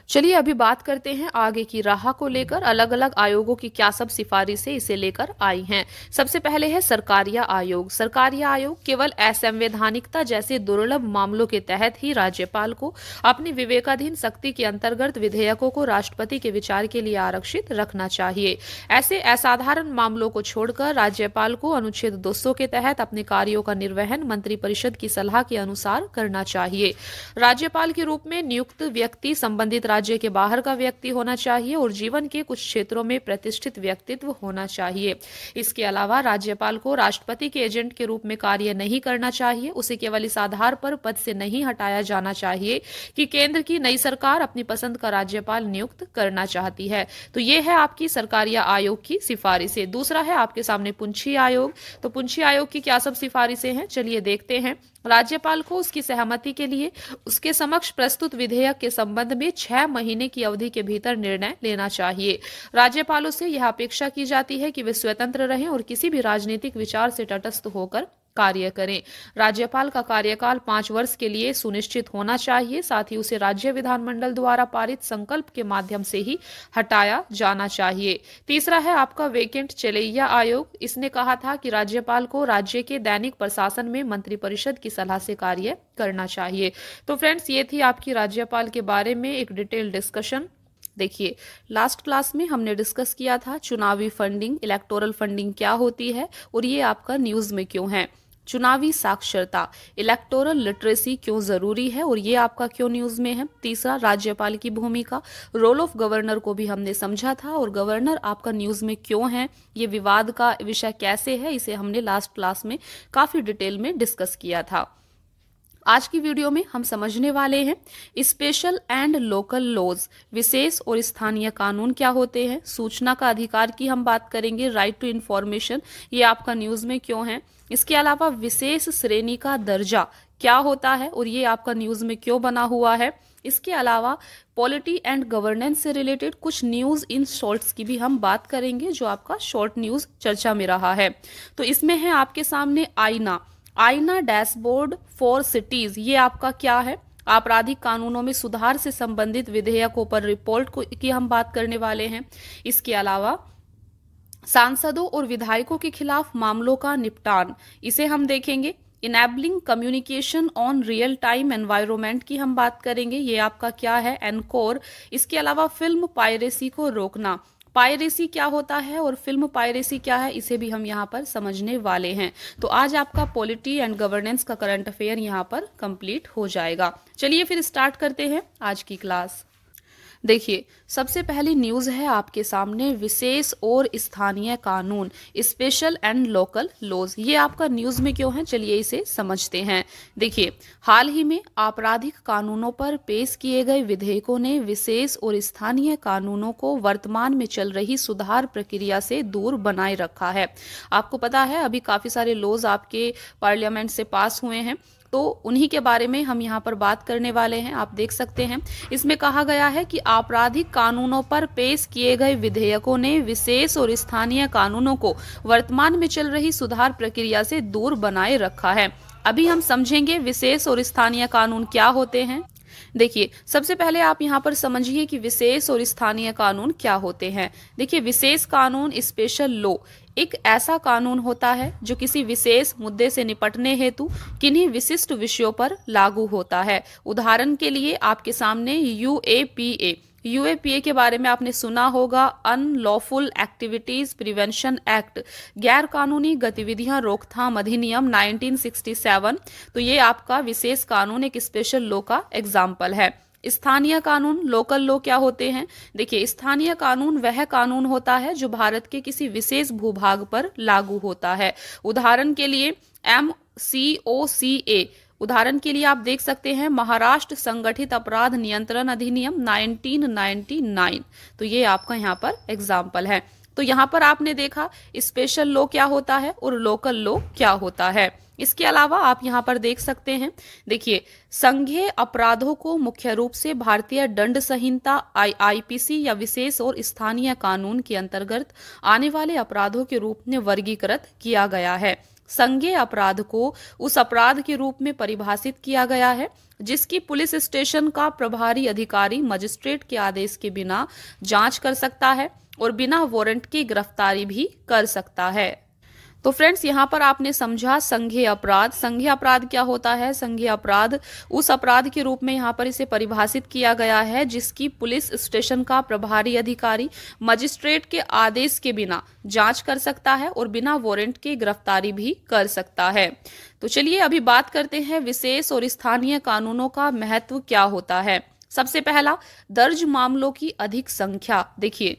चलिए अभी बात करते हैं आगे की राह को लेकर अलग अलग आयोगों की क्या सब सिफारिशें इसे लेकर आई हैं सबसे पहले है सरकारिया आयोग सरकारिया आयोग केवल असंवैधानिकता जैसे दुर्लभ मामलों के तहत ही राज्यपाल को अपनी विवेकाधीन शक्ति के अंतर्गत विधेयकों को राष्ट्रपति के विचार के लिए आरक्षित रखना चाहिए ऐसे असाधारण मामलों को छोड़कर राज्यपाल को अनुच्छेद दो के तहत अपने कार्यो का निर्वहन मंत्रिपरिषद की सलाह के अनुसार करना चाहिए राज्यपाल के रूप में नियुक्त व्यक्ति संबंधित राज्य राज्य के बाहर का व्यक्ति होना चाहिए और जीवन के कुछ क्षेत्रों में प्रतिष्ठित व्यक्तित्व होना चाहिए इसके अलावा राज्यपाल को राष्ट्रपति के एजेंट के रूप में कार्य नहीं करना चाहिए उसे केवल इस आधार पर पद से नहीं हटाया जाना चाहिए कि केंद्र की नई सरकार अपनी पसंद का राज्यपाल नियुक्त करना चाहती है तो ये है आपकी या आयोग की सिफारिशें दूसरा है आपके सामने पुंछी आयोग तो पुंछी आयोग की क्या सब सिफारिशें हैं चलिए देखते हैं राज्यपाल को उसकी सहमति के लिए उसके समक्ष प्रस्तुत विधेयक के संबंध में छह छह महीने की अवधि के भीतर निर्णय लेना चाहिए राज्यपालों से यह अपेक्षा की जाती है कि वे स्वतंत्र रहें और किसी भी राजनीतिक विचार से तटस्थ होकर कार्य करें राज्यपाल का कार्यकाल पांच वर्ष के लिए सुनिश्चित होना चाहिए साथ ही उसे राज्य विधानमंडल द्वारा पारित संकल्प के माध्यम से ही हटाया जाना चाहिए तीसरा है आपका वेकेंट चलेया आयोग इसने कहा था कि राज्यपाल को राज्य के दैनिक प्रशासन में मंत्रिपरिषद की सलाह से कार्य करना चाहिए तो फ्रेंड्स ये थी आपकी राज्यपाल के बारे में एक डिटेल डिस्कशन देखिए लास्ट क्लास में हमने डिस्कस किया था चुनावी फंडिंग इलेक्टोरल फंडिंग क्या होती है और ये आपका न्यूज़ में क्यों है चुनावी साक्षरता इलेक्टोरल लिटरेसी क्यों जरूरी है और ये आपका क्यों न्यूज में है तीसरा राज्यपाल की भूमिका रोल ऑफ गवर्नर को भी हमने समझा था और गवर्नर आपका न्यूज में क्यों है ये विवाद का विषय कैसे है इसे हमने लास्ट क्लास में काफी डिटेल में डिस्कस किया था आज की वीडियो में हम समझने वाले हैं स्पेशल एंड लोकल लॉज विशेष और स्थानीय कानून क्या होते हैं सूचना का अधिकार की हम बात करेंगे राइट टू इन्फॉर्मेशन ये आपका न्यूज में क्यों है इसके अलावा विशेष श्रेणी का दर्जा क्या होता है और ये आपका न्यूज में क्यों बना हुआ है इसके अलावा पॉलिटी एंड गवर्नेंस से रिलेटेड कुछ न्यूज इन शॉर्ट्स की भी हम बात करेंगे जो आपका शॉर्ट न्यूज चर्चा में रहा है तो इसमें है आपके सामने आईना आईना डैशबोर्ड फॉर सिटीज ये आपका क्या है आपराधिक कानूनों में सुधार से संबंधित विधेयकों पर रिपोर्ट को की हम बात करने वाले हैं इसके अलावा सांसदों और विधायकों के खिलाफ मामलों का निपटान इसे हम देखेंगे enabling communication on real time environment की हम बात करेंगे ये आपका क्या है एनकोर इसके अलावा फिल्म पायरेसी को रोकना पायरेसी क्या होता है और फिल्म पायरेसी क्या है इसे भी हम यहाँ पर समझने वाले हैं तो आज आपका पॉलिटी एंड गवर्नेंस का करंट अफेयर यहाँ पर कंप्लीट हो जाएगा चलिए फिर स्टार्ट करते हैं आज की क्लास देखिए सबसे पहली न्यूज़ है आपके सामने विशेष और स्थानीय कानून स्पेशल एंड लोकल लॉज ये आपका न्यूज़ में क्यों है चलिए इसे समझते हैं देखिए हाल ही में आपराधिक कानूनों पर पेश किए गए विधेयकों ने विशेष और स्थानीय कानूनों को वर्तमान में चल रही सुधार प्रक्रिया से दूर बनाए रखा है आपको पता है अभी काफ़ी सारे लॉज आपके पार्लियामेंट से पास हुए हैं तो उन्हीं के बारे में हम यहाँ पर बात करने वाले हैं आप देख सकते हैं इसमें कहा गया है कि आपराधिक कानूनों पर पेश किए गए विधेयकों ने विशेष और स्थानीय कानूनों को वर्तमान में चल रही सुधार प्रक्रिया से दूर बनाए रखा है अभी हम समझेंगे विशेष और स्थानीय कानून क्या होते हैं देखिए सबसे पहले आप यहाँ पर समझिए कि विशेष और स्थानीय कानून क्या होते हैं देखिए विशेष कानून स्पेशल लॉ एक ऐसा कानून होता है जो किसी विशेष मुद्दे से निपटने हेतु किन्हीं विशिष्ट विषयों पर लागू होता है उदाहरण के लिए आपके सामने यू यूएपीए के बारे में आपने सुना होगा अनलॉफुल एक्टिविटीज प्रिवेंशन एक्ट गैर कानूनी गतिविधियां रोकथाम अधिनियम 1967 तो ये आपका विशेष कानून एक स्पेशल लॉ का एग्जाम्पल है स्थानीय कानून लोकल लो क्या होते हैं देखिए स्थानीय कानून वह कानून होता है जो भारत के किसी विशेष भूभाग पर लागू होता है उदाहरण के लिए एम सी ओ सी ए उदाहरण के लिए आप देख सकते हैं महाराष्ट्र संगठित अपराध नियंत्रण अधिनियम 1999 तो ये आपका यहाँ पर एग्जाम्पल है तो यहाँ पर आपने देखा स्पेशल लो क्या होता है और लोकल लो क्या होता है इसके अलावा आप यहाँ पर देख सकते हैं देखिए संघीय अपराधों को मुख्य रूप से भारतीय दंड संहिता आईआईपीसी या विशेष और स्थानीय कानून के अंतर्गत आने वाले अपराधों के रूप में वर्गीकृत किया गया है संघे अपराध को उस अपराध के रूप में परिभाषित किया गया है जिसकी पुलिस स्टेशन का प्रभारी अधिकारी मजिस्ट्रेट के आदेश के बिना जांच कर सकता है और बिना वारंट की गिरफ्तारी भी कर सकता है तो फ्रेंड्स यहाँ पर आपने समझा संघीय अपराध संघीय अपराध क्या होता है संघीय अपराध उस अपराध के रूप में यहाँ पर इसे परिभाषित किया गया है जिसकी पुलिस स्टेशन का प्रभारी अधिकारी मजिस्ट्रेट के आदेश के बिना जांच कर सकता है और बिना वारंट के गिरफ्तारी भी कर सकता है तो चलिए अभी बात करते हैं विशेष और स्थानीय कानूनों का महत्व क्या होता है सबसे पहला दर्ज मामलों की अधिक संख्या देखिए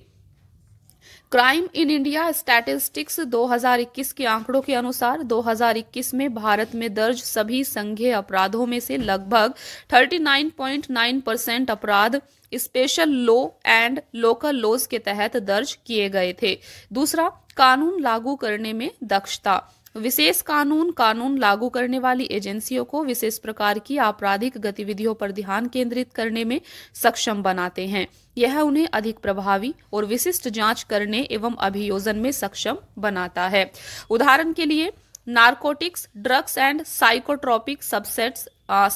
क्राइम इन इंडिया स्टैटिस्टिक्स 2021 के आंकड़ों के अनुसार 2021 में भारत में दर्ज सभी संघीय अपराधों में से लगभग 39.9 परसेंट अपराध special law and local laws के तहत दर्ज किए गए थे दूसरा कानून लागू करने में दक्षता विशेष कानून कानून लागू करने वाली एजेंसियों को विशेष प्रकार की आपराधिक गतिविधियों पर ध्यान केंद्रित करने में सक्षम बनाते हैं यह उन्हें अधिक प्रभावी और विशिष्ट जांच करने एवं अभियोजन में सक्षम बनाता है उदाहरण के लिए narcotics drugs and psychotropic subsets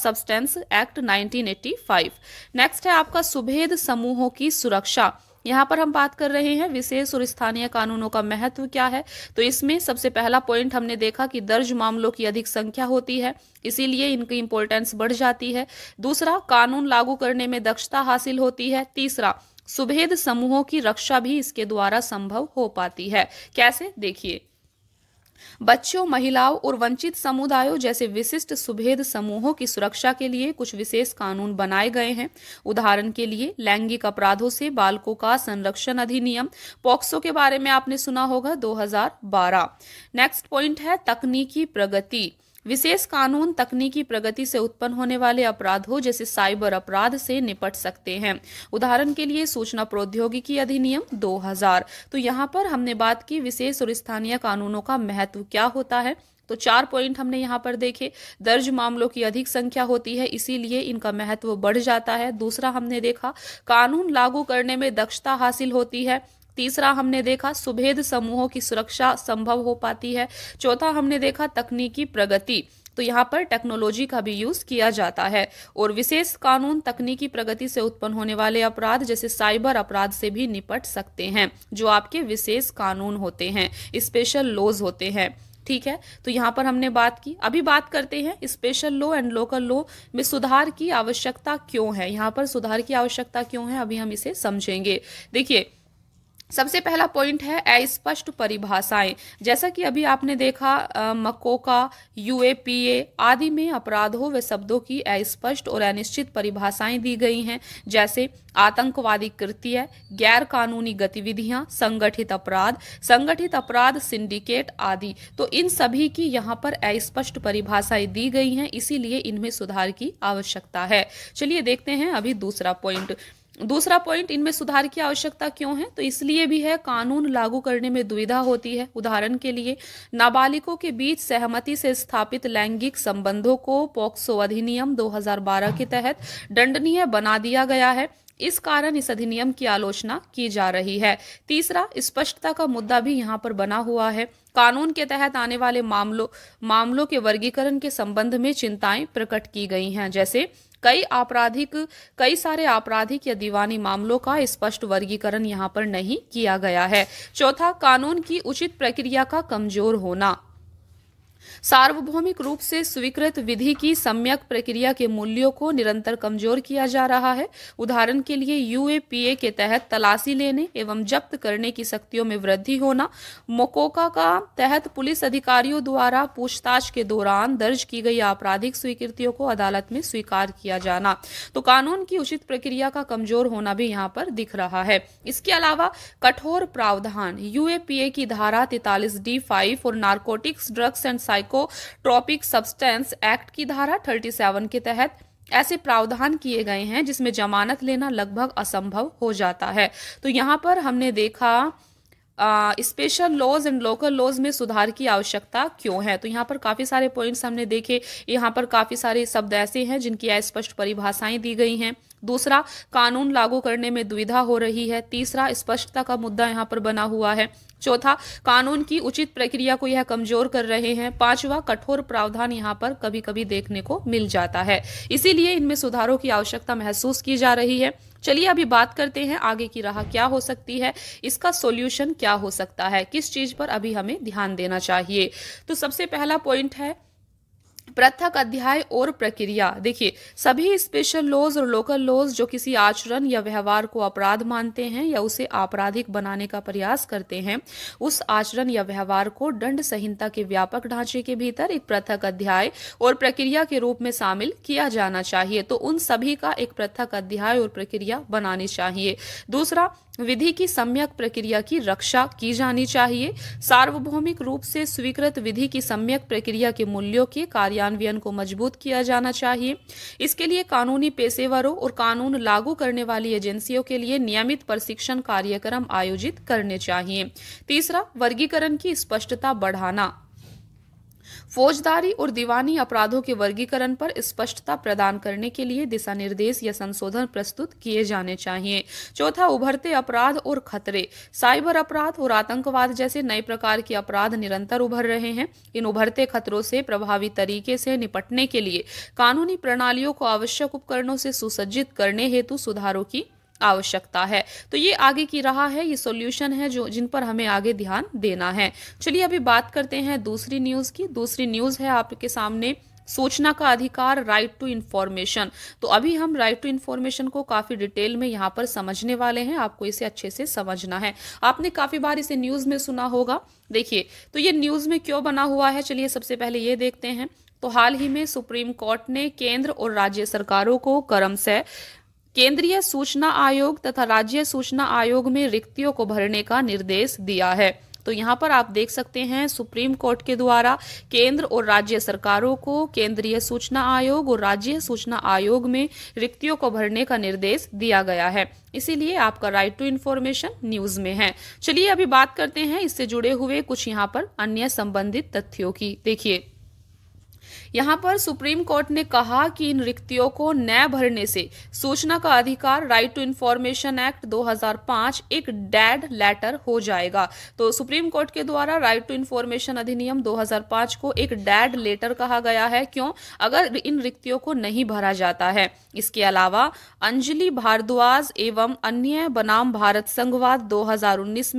substance act 1985 next है आपका सुभेद समूहों की सुरक्षा यहाँ पर हम बात कर रहे हैं विशेष और स्थानीय कानूनों का महत्व क्या है तो इसमें सबसे पहला पॉइंट हमने देखा कि दर्ज मामलों की अधिक संख्या होती है इसीलिए इनकी इंपॉर्टेंस बढ़ जाती है दूसरा कानून लागू करने में दक्षता हासिल होती है तीसरा सुभेद समूहों की रक्षा भी इसके द्वारा संभव हो पाती है कैसे देखिए बच्चों महिलाओं और वंचित समुदायों जैसे विशिष्ट सुभेद समूहों की सुरक्षा के लिए कुछ विशेष कानून बनाए गए हैं उदाहरण के लिए लैंगिक अपराधों से बालकों का संरक्षण अधिनियम पॉक्सो के बारे में आपने सुना होगा 2012 नेक्स्ट पॉइंट है तकनीकी प्रगति विशेष कानून तकनीकी प्रगति से उत्पन्न होने वाले अपराधों जैसे साइबर अपराध से निपट सकते हैं उदाहरण के लिए सूचना प्रौद्योगिकी अधिनियम 2000 तो यहाँ पर हमने बात की विशेष और स्थानीय कानूनों का महत्व क्या होता है तो चार पॉइंट हमने यहाँ पर देखे दर्ज मामलों की अधिक संख्या होती है इसीलिए इनका महत्व बढ़ जाता है दूसरा हमने देखा कानून लागू करने में दक्षता हासिल होती है तीसरा हमने देखा सुभेद समूहों की सुरक्षा संभव हो पाती है चौथा हमने देखा तकनीकी प्रगति तो यहाँ पर टेक्नोलॉजी का भी यूज किया जाता है और विशेष कानून तकनीकी प्रगति से उत्पन्न होने वाले अपराध जैसे साइबर अपराध से भी निपट सकते हैं जो आपके विशेष कानून होते हैं स्पेशल लॉज होते हैं ठीक है तो यहाँ पर हमने बात की अभी बात करते हैं special law and local law में सुधार की आवश्यकता क्यों है यहाँ पर सुधार की आवश्यकता क्यों है अभी हम इसे समझेंगे देखिए सबसे पहला पॉइंट है अस्पष्ट परिभाषाएं जैसा कि अभी आपने देखा मकोका यूएपीए आदि में अपराधों व शब्दों की अस्पष्ट और अनिश्चित परिभाषाएं दी गई हैं जैसे आतंकवादी कृत्य गैर कानूनी गतिविधियां संगठित अपराध संगठित अपराध सिंडिकेट आदि तो इन सभी की यहाँ पर अस्पष्ट परिभाषाएं दी गई हैं इसीलिए इनमें सुधार की आवश्यकता है चलिए देखते हैं अभी दूसरा पॉइंट दूसरा पॉइंट इनमें सुधार की आवश्यकता क्यों है तो इसलिए भी है कानून लागू करने में दुविधा होती है उदाहरण के लिए नाबालिगों के बीच सहमति से स्थापित लैंगिक संबंधों को पॉक्सो अधिनियम 2012 के तहत दंडनीय बना दिया गया है इस कारण इस अधिनियम की आलोचना की जा रही है तीसरा स्पष्टता का मुद्दा भी यहाँ पर बना हुआ है कानून के तहत आने वाले मामलों मामलों के वर्गीकरण के संबंध में चिंताएं प्रकट की गई हैं जैसे कई आपराधिक कई सारे आपराधिक या दीवानी मामलों का स्पष्ट वर्गीकरण यहाँ पर नहीं किया गया है चौथा कानून की उचित प्रक्रिया का कमजोर होना सार्वभौमिक रूप से स्वीकृत विधि की सम्यक प्रक्रिया के मूल्यों को निरंतर कमजोर किया जा रहा है उदाहरण के लिए यूएपीए के तहत तलाशी लेने एवं जब्त करने की शक्तियों में वृद्धि होना मोकोका का तहत पुलिस अधिकारियों द्वारा पूछताछ के दौरान दर्ज की गई आपराधिक स्वीकृतियों को अदालत में स्वीकार किया जाना तो कानून की उचित प्रक्रिया का कमजोर होना भी यहाँ पर दिख रहा है इसके अलावा कठोर प्रावधान यूएपीए की धारा तैतालीस डी फाइव और narcotics drugs and psychotropic substance act की धारा 37 के तहत ऐसे प्रावधान किए गए हैं जिसमें जमानत लेना लगभग असंभव हो जाता है तो यहाँ पर हमने देखा special laws and local laws में सुधार की आवश्यकता क्यों है तो यहाँ पर काफ़ी सारे पॉइंट्स हमने देखे यहाँ पर काफ़ी सारे शब्द ऐसे हैं जिनकी अस्पष्ट परिभाषाएं दी गई हैं दूसरा कानून लागू करने में दुविधा हो रही है तीसरा स्पष्टता का मुद्दा यहाँ पर बना हुआ है चौथा कानून की उचित प्रक्रिया को यह कमजोर कर रहे हैं पांचवा कठोर प्रावधान यहाँ पर कभी कभी देखने को मिल जाता है इसीलिए इनमें सुधारों की आवश्यकता महसूस की जा रही है चलिए अभी बात करते हैं आगे की राह क्या हो सकती है इसका सॉल्यूशन क्या हो सकता है किस चीज पर अभी हमें ध्यान देना चाहिए तो सबसे पहला पॉइंट है पृथक अध्याय और प्रक्रिया देखिए सभी स्पेशल लॉज और लोकल लॉज जो किसी आचरण या व्यवहार को अपराध मानते हैं या उसे आपराधिक बनाने का प्रयास करते हैं उस आचरण या व्यवहार को दंड संहिता के व्यापक ढांचे के भीतर एक पृथक अध्याय और प्रक्रिया के रूप में शामिल किया जाना चाहिए तो उन सभी का एक पृथक अध्याय और प्रक्रिया बनानी चाहिए दूसरा विधि की सम्यक प्रक्रिया की रक्षा की जानी चाहिए सार्वभौमिक रूप से स्वीकृत विधि की सम्यक प्रक्रिया के मूल्यों के कार्यान्वयन को मजबूत किया जाना चाहिए इसके लिए कानूनी पेशेवरों और कानून लागू करने वाली एजेंसियों के लिए नियमित प्रशिक्षण कार्यक्रम आयोजित करने चाहिए तीसरा वर्गीकरण की स्पष्टता बढ़ाना फौजदारी और दीवानी अपराधों के वर्गीकरण पर स्पष्टता प्रदान करने के लिए दिशा निर्देश या संशोधन प्रस्तुत किए जाने चाहिए चौथा उभरते अपराध और खतरे साइबर अपराध और आतंकवाद जैसे नए प्रकार के अपराध निरंतर उभर रहे हैं इन उभरते खतरों से प्रभावी तरीके से निपटने के लिए कानूनी प्रणालियों को आवश्यक उपकरणों से सुसज्जित करने हेतु सुधारों की आवश्यकता है तो ये आगे की रहा है ये सॉल्यूशन है जो जिन पर हमें आगे ध्यान देना है चलिए अभी बात करते हैं दूसरी न्यूज़ की दूसरी न्यूज़ है आपके सामने सूचना का अधिकार राइट टू इन्फॉर्मेशन तो अभी हम राइट टू इन्फॉर्मेशन को काफ़ी डिटेल में यहाँ पर समझने वाले हैं आपको इसे अच्छे से समझना है आपने काफ़ी बार इसे न्यूज़ में सुना होगा देखिए तो ये न्यूज़ में क्यों बना हुआ है चलिए सबसे पहले ये देखते हैं तो हाल ही में सुप्रीम कोर्ट ने केंद्र और राज्य सरकारों को कर्म से केंद्रीय सूचना आयोग तथा राज्य सूचना आयोग में रिक्तियों को भरने का निर्देश दिया है तो यहाँ पर आप देख सकते हैं सुप्रीम कोर्ट के द्वारा केंद्र और राज्य सरकारों को केंद्रीय सूचना आयोग और राज्य सूचना आयोग में रिक्तियों को भरने का निर्देश दिया गया है इसीलिए आपका राइट टू इन्फॉर्मेशन न्यूज में है चलिए अभी बात करते हैं इससे जुड़े हुए कुछ यहाँ पर अन्य संबंधित तथ्यों की देखिए यहाँ पर सुप्रीम कोर्ट ने कहा कि इन रिक्तियों को न भरने से सूचना का अधिकार राइट टू इन्फॉर्मेशन एक्ट 2005 एक डेड लेटर हो जाएगा तो सुप्रीम कोर्ट के द्वारा राइट टू इन्फॉर्मेशन अधिनियम 2005 को एक डेड लेटर कहा गया है क्यों अगर इन रिक्तियों को नहीं भरा जाता है इसके अलावा अंजलि भारद्वाज एवं अन्य बनाम भारत संघवाद दो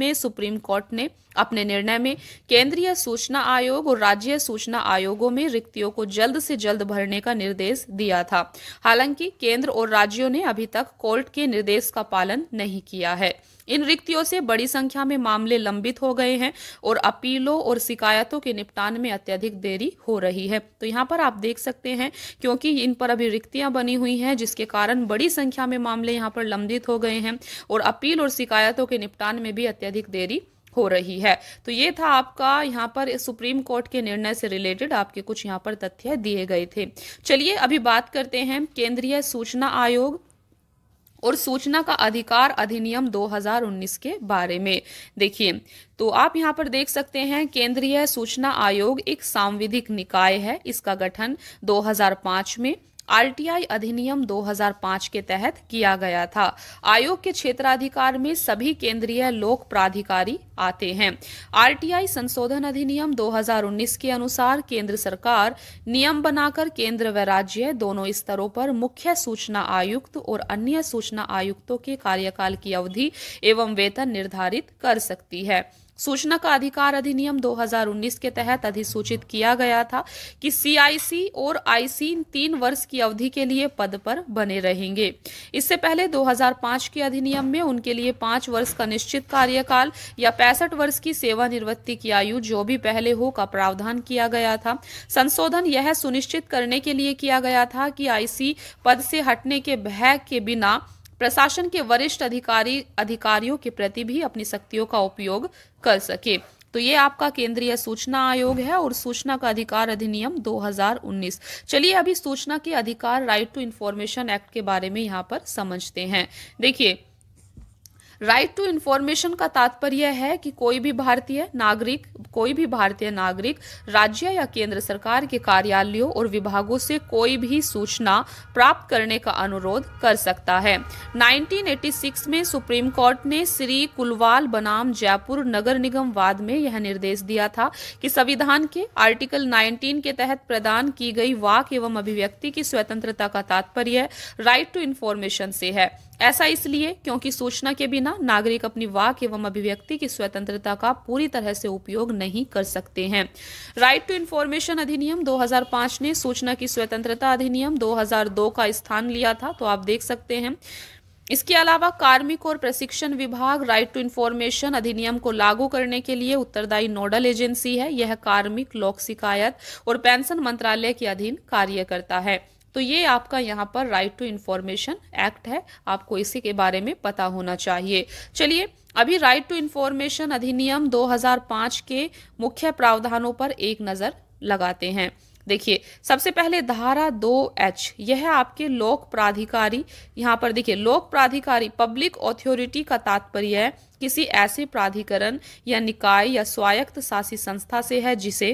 में सुप्रीम कोर्ट ने अपने निर्णय में केंद्रीय सूचना आयोग और राज्य सूचना आयोगों में रिक्तियों को जल्द से जल्द भरने का निर्देश दिया था हालांकि केंद्र और राज्यों ने अभी तक कोर्ट के निर्देश का पालन नहीं किया है इन रिक्तियों से बड़ी संख्या में मामले लंबित हो गए हैं और अपीलों और शिकायतों के निपटान में अत्यधिक देरी हो रही है तो यहाँ पर आप देख सकते हैं क्योंकि इन पर अभी रिक्तियां बनी हुई हैं जिसके कारण बड़ी संख्या में मामले यहाँ पर लंबित हो गए हैं और अपील और शिकायतों के निपटान में भी अत्यधिक देरी हो रही है तो ये था आपका यहाँ पर सुप्रीम कोर्ट के निर्णय से रिलेटेड आपके कुछ यहाँ पर तथ्य दिए गए थे चलिए अभी बात करते हैं केंद्रीय सूचना आयोग और सूचना का अधिकार अधिनियम 2019 के बारे में देखिए तो आप यहाँ पर देख सकते हैं केंद्रीय सूचना आयोग एक सांविधिक निकाय है इसका गठन 2005 में आरटीआई अधिनियम 2005 के तहत किया गया था आयोग के क्षेत्राधिकार में सभी केंद्रीय लोक प्राधिकारी आते हैं आरटीआई संशोधन अधिनियम 2019 के अनुसार केंद्र सरकार नियम बनाकर केंद्र व राज्य दोनों स्तरों पर मुख्य सूचना आयुक्त और अन्य सूचना आयुक्तों के कार्यकाल की अवधि एवं वेतन निर्धारित कर सकती है सूचना का अधिकार अधिनियम 2019 के तहत अधिसूचित किया गया था कि सीआईसी और आईसी तीन वर्ष की अवधि के लिए पद पर बने रहेंगे इससे पहले 2005 के अधिनियम में उनके लिए पांच वर्ष का निश्चित कार्यकाल या पैंसठ वर्ष की सेवानिवृत्ति की आयु जो भी पहले हो का प्रावधान किया गया था संशोधन यह सुनिश्चित करने के लिए किया गया था कि आईसी पद से हटने के भय के बिना प्रशासन के वरिष्ठ अधिकारी अधिकारियों के प्रति भी अपनी शक्तियों का उपयोग कर सके तो ये आपका केंद्रीय सूचना आयोग है और सूचना का अधिकार अधिनियम 2019 चलिए अभी सूचना के अधिकार राइट टू इन्फॉर्मेशन एक्ट के बारे में यहाँ पर समझते हैं देखिए राइट टू इन्फॉर्मेशन का तात्पर्य है कि कोई भी भारतीय नागरिक कोई भी भारतीय नागरिक राज्य या केंद्र सरकार के कार्यालयों और विभागों से कोई भी सूचना प्राप्त करने का अनुरोध कर सकता है 1986 में सुप्रीम कोर्ट ने श्री कुलवाल बनाम जयपुर नगर निगम वाद में यह निर्देश दिया था कि संविधान के आर्टिकल 19 के तहत प्रदान की गई वाक एवं अभिव्यक्ति की स्वतंत्रता का तात्पर्य राइट टू इन्फॉर्मेशन से है ऐसा इसलिए क्योंकि सूचना के बिना नागरिक अपनी वाक एवं अभिव्यक्ति की स्वतंत्रता का पूरी तरह से उपयोग नहीं कर सकते हैं राइट टू इन्फॉर्मेशन अधिनियम 2005 ने सूचना की स्वतंत्रता अधिनियम 2002 का स्थान लिया था तो आप देख सकते हैं इसके अलावा कार्मिक और प्रशिक्षण विभाग राइट टू इन्फॉर्मेशन अधिनियम को लागू करने के लिए उत्तरदायी नोडल एजेंसी है यह कार्मिक लोक शिकायत और पेंशन मंत्रालय के अधीन कार्य करता है तो ये आपका यहाँ पर राइट टू इन्फॉर्मेशन एक्ट है आपको इसी के बारे में पता होना चाहिए चलिए अभी राइट टू इन्फॉर्मेशन अधिनियम 2005 के मुख्य प्रावधानों पर एक नज़र लगाते हैं देखिए सबसे पहले धारा दो एच यह आपके लोक प्राधिकारी यहाँ पर देखिए लोक प्राधिकारी पब्लिक ऑथोरिटी का तात्पर्य है किसी ऐसे प्राधिकरण या निकाय या स्वायत्त शासी संस्था से है जिसे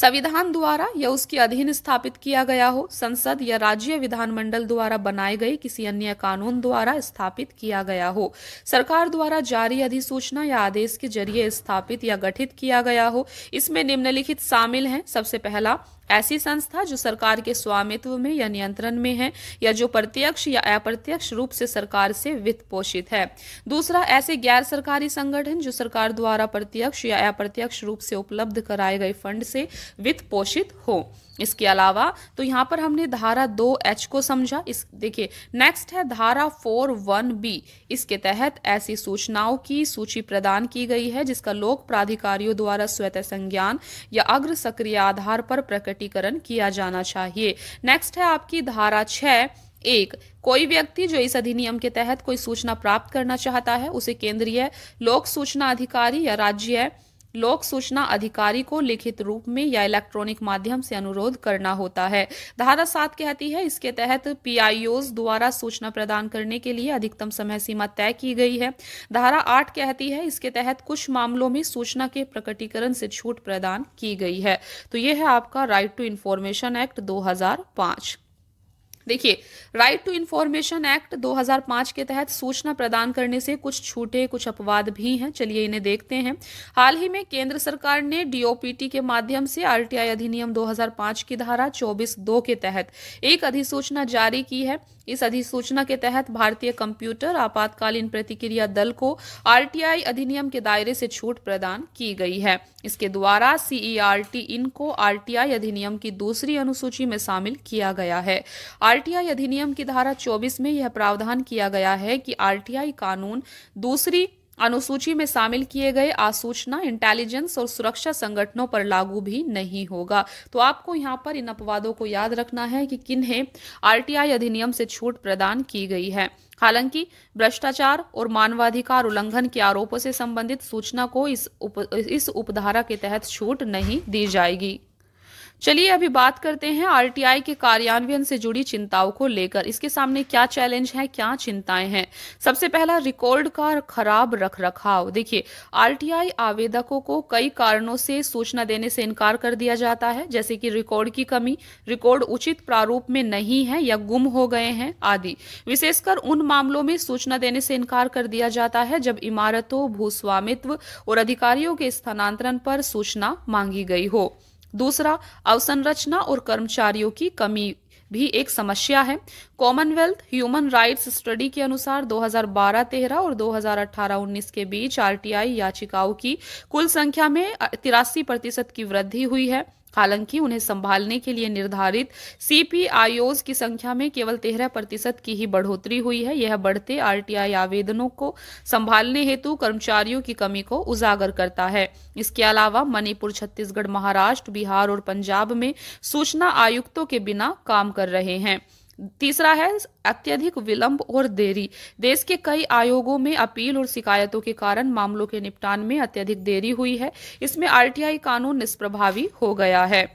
संविधान द्वारा या उसके अधीन स्थापित किया गया हो संसद या राज्य विधानमंडल द्वारा बनाए गए किसी अन्य कानून द्वारा स्थापित किया गया हो सरकार द्वारा जारी अधिसूचना या आदेश के जरिए स्थापित या गठित किया गया हो इसमें निम्नलिखित शामिल हैं सबसे पहला ऐसी संस्था जो सरकार के स्वामित्व में या नियंत्रण में है या जो प्रत्यक्ष या अप्रत्यक्ष रूप से सरकार से वित्त पोषित है दूसरा ऐसे गैर सरकारी संगठन जो सरकार द्वारा प्रत्यक्ष या अप्रत्यक्ष रूप से उपलब्ध कराए गए फंड से वित्त पोषित हो इसके अलावा तो यहाँ पर हमने धारा दो एच को समझा इस देखिए नेक्स्ट है धारा फोर वन बी इसके तहत ऐसी सूचनाओं की सूची प्रदान की गई है जिसका लोक प्राधिकारियों द्वारा स्वतः संज्ञान या अग्र सक्रिय आधार पर प्रकटीकरण किया जाना चाहिए नेक्स्ट है आपकी धारा छ एक कोई व्यक्ति जो इस अधिनियम के तहत कोई सूचना प्राप्त करना चाहता है उसे केंद्रीय लोक सूचना अधिकारी या राज्य लोक सूचना अधिकारी को लिखित रूप में या इलेक्ट्रॉनिक माध्यम से अनुरोध करना होता है धारा सात कहती है इसके तहत पीआईओज द्वारा सूचना प्रदान करने के लिए अधिकतम समय सीमा तय की गई है धारा आठ कहती है इसके तहत कुछ मामलों में सूचना के प्रकटीकरण से छूट प्रदान की गई है तो ये है आपका राइट टू इन्फॉर्मेशन एक्ट 2005 देखिए राइट टू इन्फॉर्मेशन एक्ट 2005 के तहत सूचना प्रदान करने से कुछ छूटे कुछ अपवाद भी हैं चलिए इन्हें देखते हैं हाल ही में केंद्र सरकार ने डीओपीटी के माध्यम से आरटीआई अधिनियम 2005 की धारा 24 दो के तहत एक अधिसूचना जारी की है इस अधिसूचना के तहत भारतीय कंप्यूटर आपातकालीन प्रतिक्रिया दल को आरटीआई अधिनियम के दायरे से छूट प्रदान की गई है इसके द्वारा सीईआरटी e इन को आरटीआई अधिनियम की दूसरी अनुसूची में शामिल किया गया है आरटीआई अधिनियम की धारा 24 में यह प्रावधान किया गया है कि आरटीआई कानून दूसरी अनुसूची में शामिल किए गए आसूचना इंटेलिजेंस और सुरक्षा संगठनों पर लागू भी नहीं होगा तो आपको यहाँ पर इन अपवादों को याद रखना है कि किन्हें आरटीआई अधिनियम से छूट प्रदान की गई है हालांकि भ्रष्टाचार और मानवाधिकार उल्लंघन के आरोपों से संबंधित सूचना को इस उप, इस उपधारा के तहत छूट नहीं दी जाएगी चलिए अभी बात करते हैं आरटीआई के कार्यान्वयन से जुड़ी चिंताओं को लेकर इसके सामने क्या चैलेंज है क्या चिंताएं हैं सबसे पहला रिकॉर्ड का खराब रख रखाव देखिए आरटीआई आवेदकों को कई कारणों से सूचना देने से इनकार कर दिया जाता है जैसे कि रिकॉर्ड की कमी रिकॉर्ड उचित प्रारूप में नहीं है या गुम हो गए हैं आदि विशेषकर उन मामलों में सूचना देने से इनकार कर दिया जाता है जब इमारतों भूस्वामित्व और अधिकारियों के स्थानांतरण पर सूचना मांगी गई हो दूसरा अवसंरचना और कर्मचारियों की कमी भी एक समस्या है कॉमनवेल्थ ह्यूमन राइट्स स्टडी के अनुसार 2012-13 और 2018-19 के बीच आरटीआई याचिकाओं की कुल संख्या में तिरासी प्रतिशत की वृद्धि हुई है हालांकि उन्हें संभालने के लिए निर्धारित सीपीआईओ की संख्या में केवल तेरह प्रतिशत की ही बढ़ोतरी हुई है यह बढ़ते आरटीआई आवेदनों को संभालने हेतु कर्मचारियों की कमी को उजागर करता है इसके अलावा मणिपुर छत्तीसगढ़ महाराष्ट्र बिहार और पंजाब में सूचना आयुक्तों के बिना काम कर रहे हैं तीसरा है अत्यधिक विलंब और देरी देश के कई आयोगों में अपील और शिकायतों के कारण मामलों के निपटान में अत्यधिक देरी हुई है इसमें आरटीआई कानून निष्प्रभावी हो गया है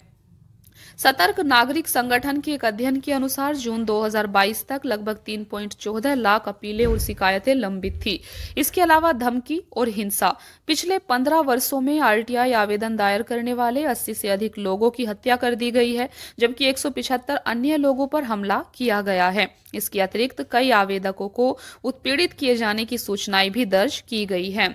सतर्क नागरिक संगठन के एक अध्ययन के अनुसार जून 2022 तक लगभग 3.14 लाख अपीलें और शिकायतें लंबित थी इसके अलावा धमकी और हिंसा पिछले 15 वर्षों में आरटीआई आवेदन दायर करने वाले 80 से अधिक लोगों की हत्या कर दी गई है जबकि एक अन्य लोगों पर हमला किया गया है इसके अतिरिक्त कई आवेदकों को उत्पीड़ित किए जाने की सूचनाएं भी दर्ज की गई है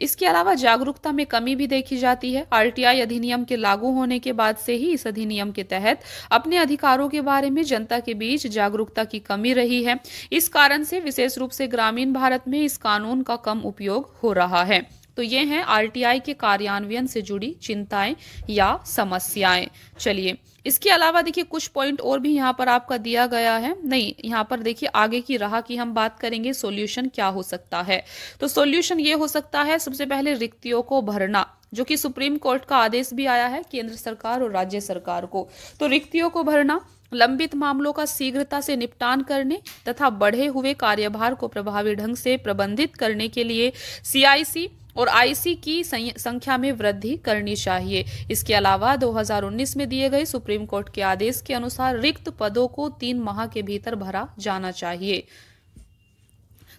इसके अलावा जागरूकता में कमी भी देखी जाती है आरटीआई अधिनियम के लागू होने के बाद से ही इस अधिनियम के तहत अपने अधिकारों के बारे में जनता के बीच जागरूकता की कमी रही है इस कारण से विशेष रूप से ग्रामीण भारत में इस कानून का कम उपयोग हो रहा है तो ये हैं आरटीआई के कार्यान्वयन से जुड़ी चिंताएं या समस्याएं चलिए इसके अलावा देखिए कुछ पॉइंट और भी यहाँ पर आपका दिया गया है नहीं यहाँ पर देखिए आगे की राह की हम बात करेंगे सॉल्यूशन क्या हो सकता है तो सॉल्यूशन ये हो सकता है सबसे पहले रिक्तियों को भरना जो कि सुप्रीम कोर्ट का आदेश भी आया है केंद्र सरकार और राज्य सरकार को तो रिक्तियों को भरना लंबित मामलों का शीघ्रता से निपटान करने तथा बढ़े हुए कार्यभार को प्रभावी ढंग से प्रबंधित करने के लिए सीआईसी और आईसी की संख्या में वृद्धि करनी चाहिए इसके अलावा 2019 में दिए गए सुप्रीम कोर्ट के आदेश के अनुसार रिक्त पदों को तीन माह के भीतर भरा जाना चाहिए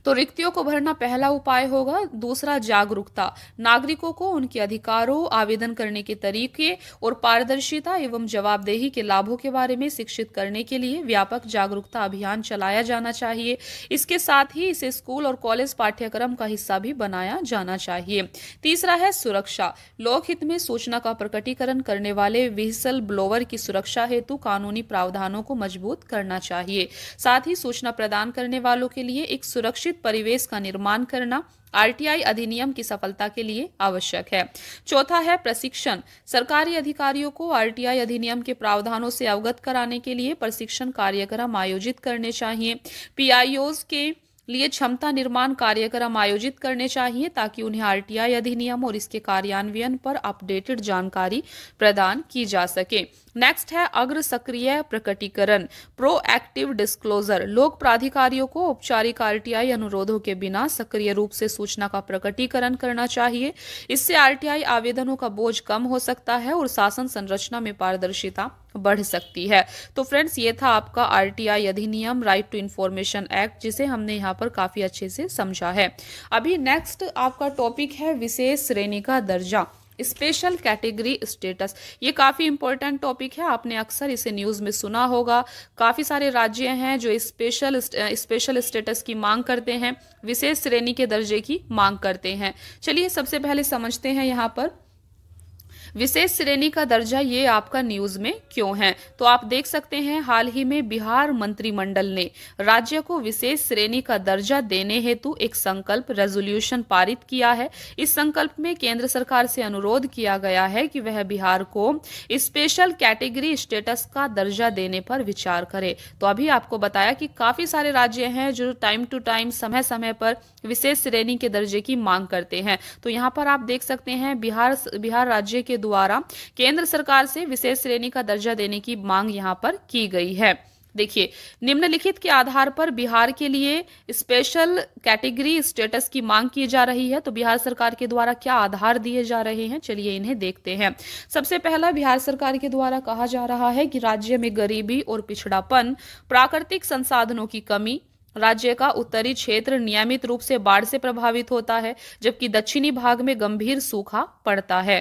तो रिक्तियों को भरना पहला उपाय होगा दूसरा जागरूकता नागरिकों को उनके अधिकारों आवेदन करने के तरीके और पारदर्शिता एवं जवाबदेही के लाभों के बारे में शिक्षित करने के लिए व्यापक जागरूकता अभियान चलाया जाना चाहिए इसके साथ ही इसे स्कूल और कॉलेज पाठ्यक्रम का हिस्सा भी बनाया जाना चाहिए तीसरा है सुरक्षा लोक हित में सूचना का प्रकटीकरण करने वाले व्हीसल ब्लोवर की सुरक्षा हेतु कानूनी प्रावधानों को मजबूत करना चाहिए साथ ही सूचना प्रदान करने वालों के लिए एक सुरक्षित परिवेश का निर्माण करना आरटीआई अधिनियम की सफलता के लिए आवश्यक है चौथा है प्रशिक्षण सरकारी अधिकारियों को आरटीआई अधिनियम के प्रावधानों से अवगत कराने के लिए प्रशिक्षण कार्यक्रम आयोजित करने चाहिए पीआईओज के लिए क्षमता निर्माण कार्यक्रम आयोजित करने चाहिए ताकि उन्हें आरटीआई अधिनियम और इसके कार्यान्वयन पर अपडेटेड जानकारी प्रदान की जा सके नेक्स्ट है अग्र सक्रिय प्रकटीकरण प्रोएक्टिव डिस्क्लोजर लोक प्राधिकारियों को औपचारिक आरटीआई अनुरोधों के बिना सक्रिय रूप से सूचना का प्रकटीकरण करना चाहिए इससे आरटीआई आवेदनों का बोझ कम हो सकता है और शासन संरचना में पारदर्शिता बढ़ सकती है तो फ्रेंड्स ये था आपका आरटीआई अधिनियम राइट टू इन्फॉर्मेशन एक्ट जिसे हमने यहाँ पर काफी अच्छे से समझा है अभी नेक्स्ट आपका टॉपिक है विशेष श्रेणी का दर्जा स्पेशल कैटेगरी स्टेटस ये काफ़ी इंपॉर्टेंट टॉपिक है आपने अक्सर इसे न्यूज़ में सुना होगा काफ़ी सारे राज्य हैं जो स्पेशल स्पेशल स्टेटस की मांग करते हैं विशेष श्रेणी के दर्जे की मांग करते हैं चलिए सबसे पहले समझते हैं यहाँ पर विशेष श्रेणी का दर्जा ये आपका न्यूज में क्यों है तो आप देख सकते हैं हाल ही में बिहार मंत्रिमंडल ने राज्य को विशेष श्रेणी का दर्जा देने हेतु एक संकल्प रेजोल्यूशन पारित किया है इस संकल्प में केंद्र सरकार से अनुरोध किया गया है कि वह बिहार को स्पेशल कैटेगरी स्टेटस का दर्जा देने पर विचार करे तो अभी आपको बताया कि काफी सारे राज्य हैं जो टाइम टू टाइम समय समय पर विशेष श्रेणी के दर्जे की मांग करते हैं तो यहाँ पर आप देख सकते हैं बिहार बिहार राज्य के द्वारा केंद्र सरकार से विशेष श्रेणी का दर्जा देने की मांग यहाँ पर की गई है देखिए निम्नलिखित के आधार पर बिहार के लिए स्पेशल कैटेगरी स्टेटस की मांग की जा रही है तो बिहार सरकार के द्वारा क्या आधार दिए जा रहे हैं चलिए इन्हें देखते हैं सबसे पहला बिहार सरकार के द्वारा कहा जा रहा है कि राज्य में गरीबी और पिछड़ापन प्राकृतिक संसाधनों की कमी राज्य का उत्तरी क्षेत्र नियमित रूप से बाढ़ से प्रभावित होता है जबकि दक्षिणी भाग में गंभीर सूखा पड़ता है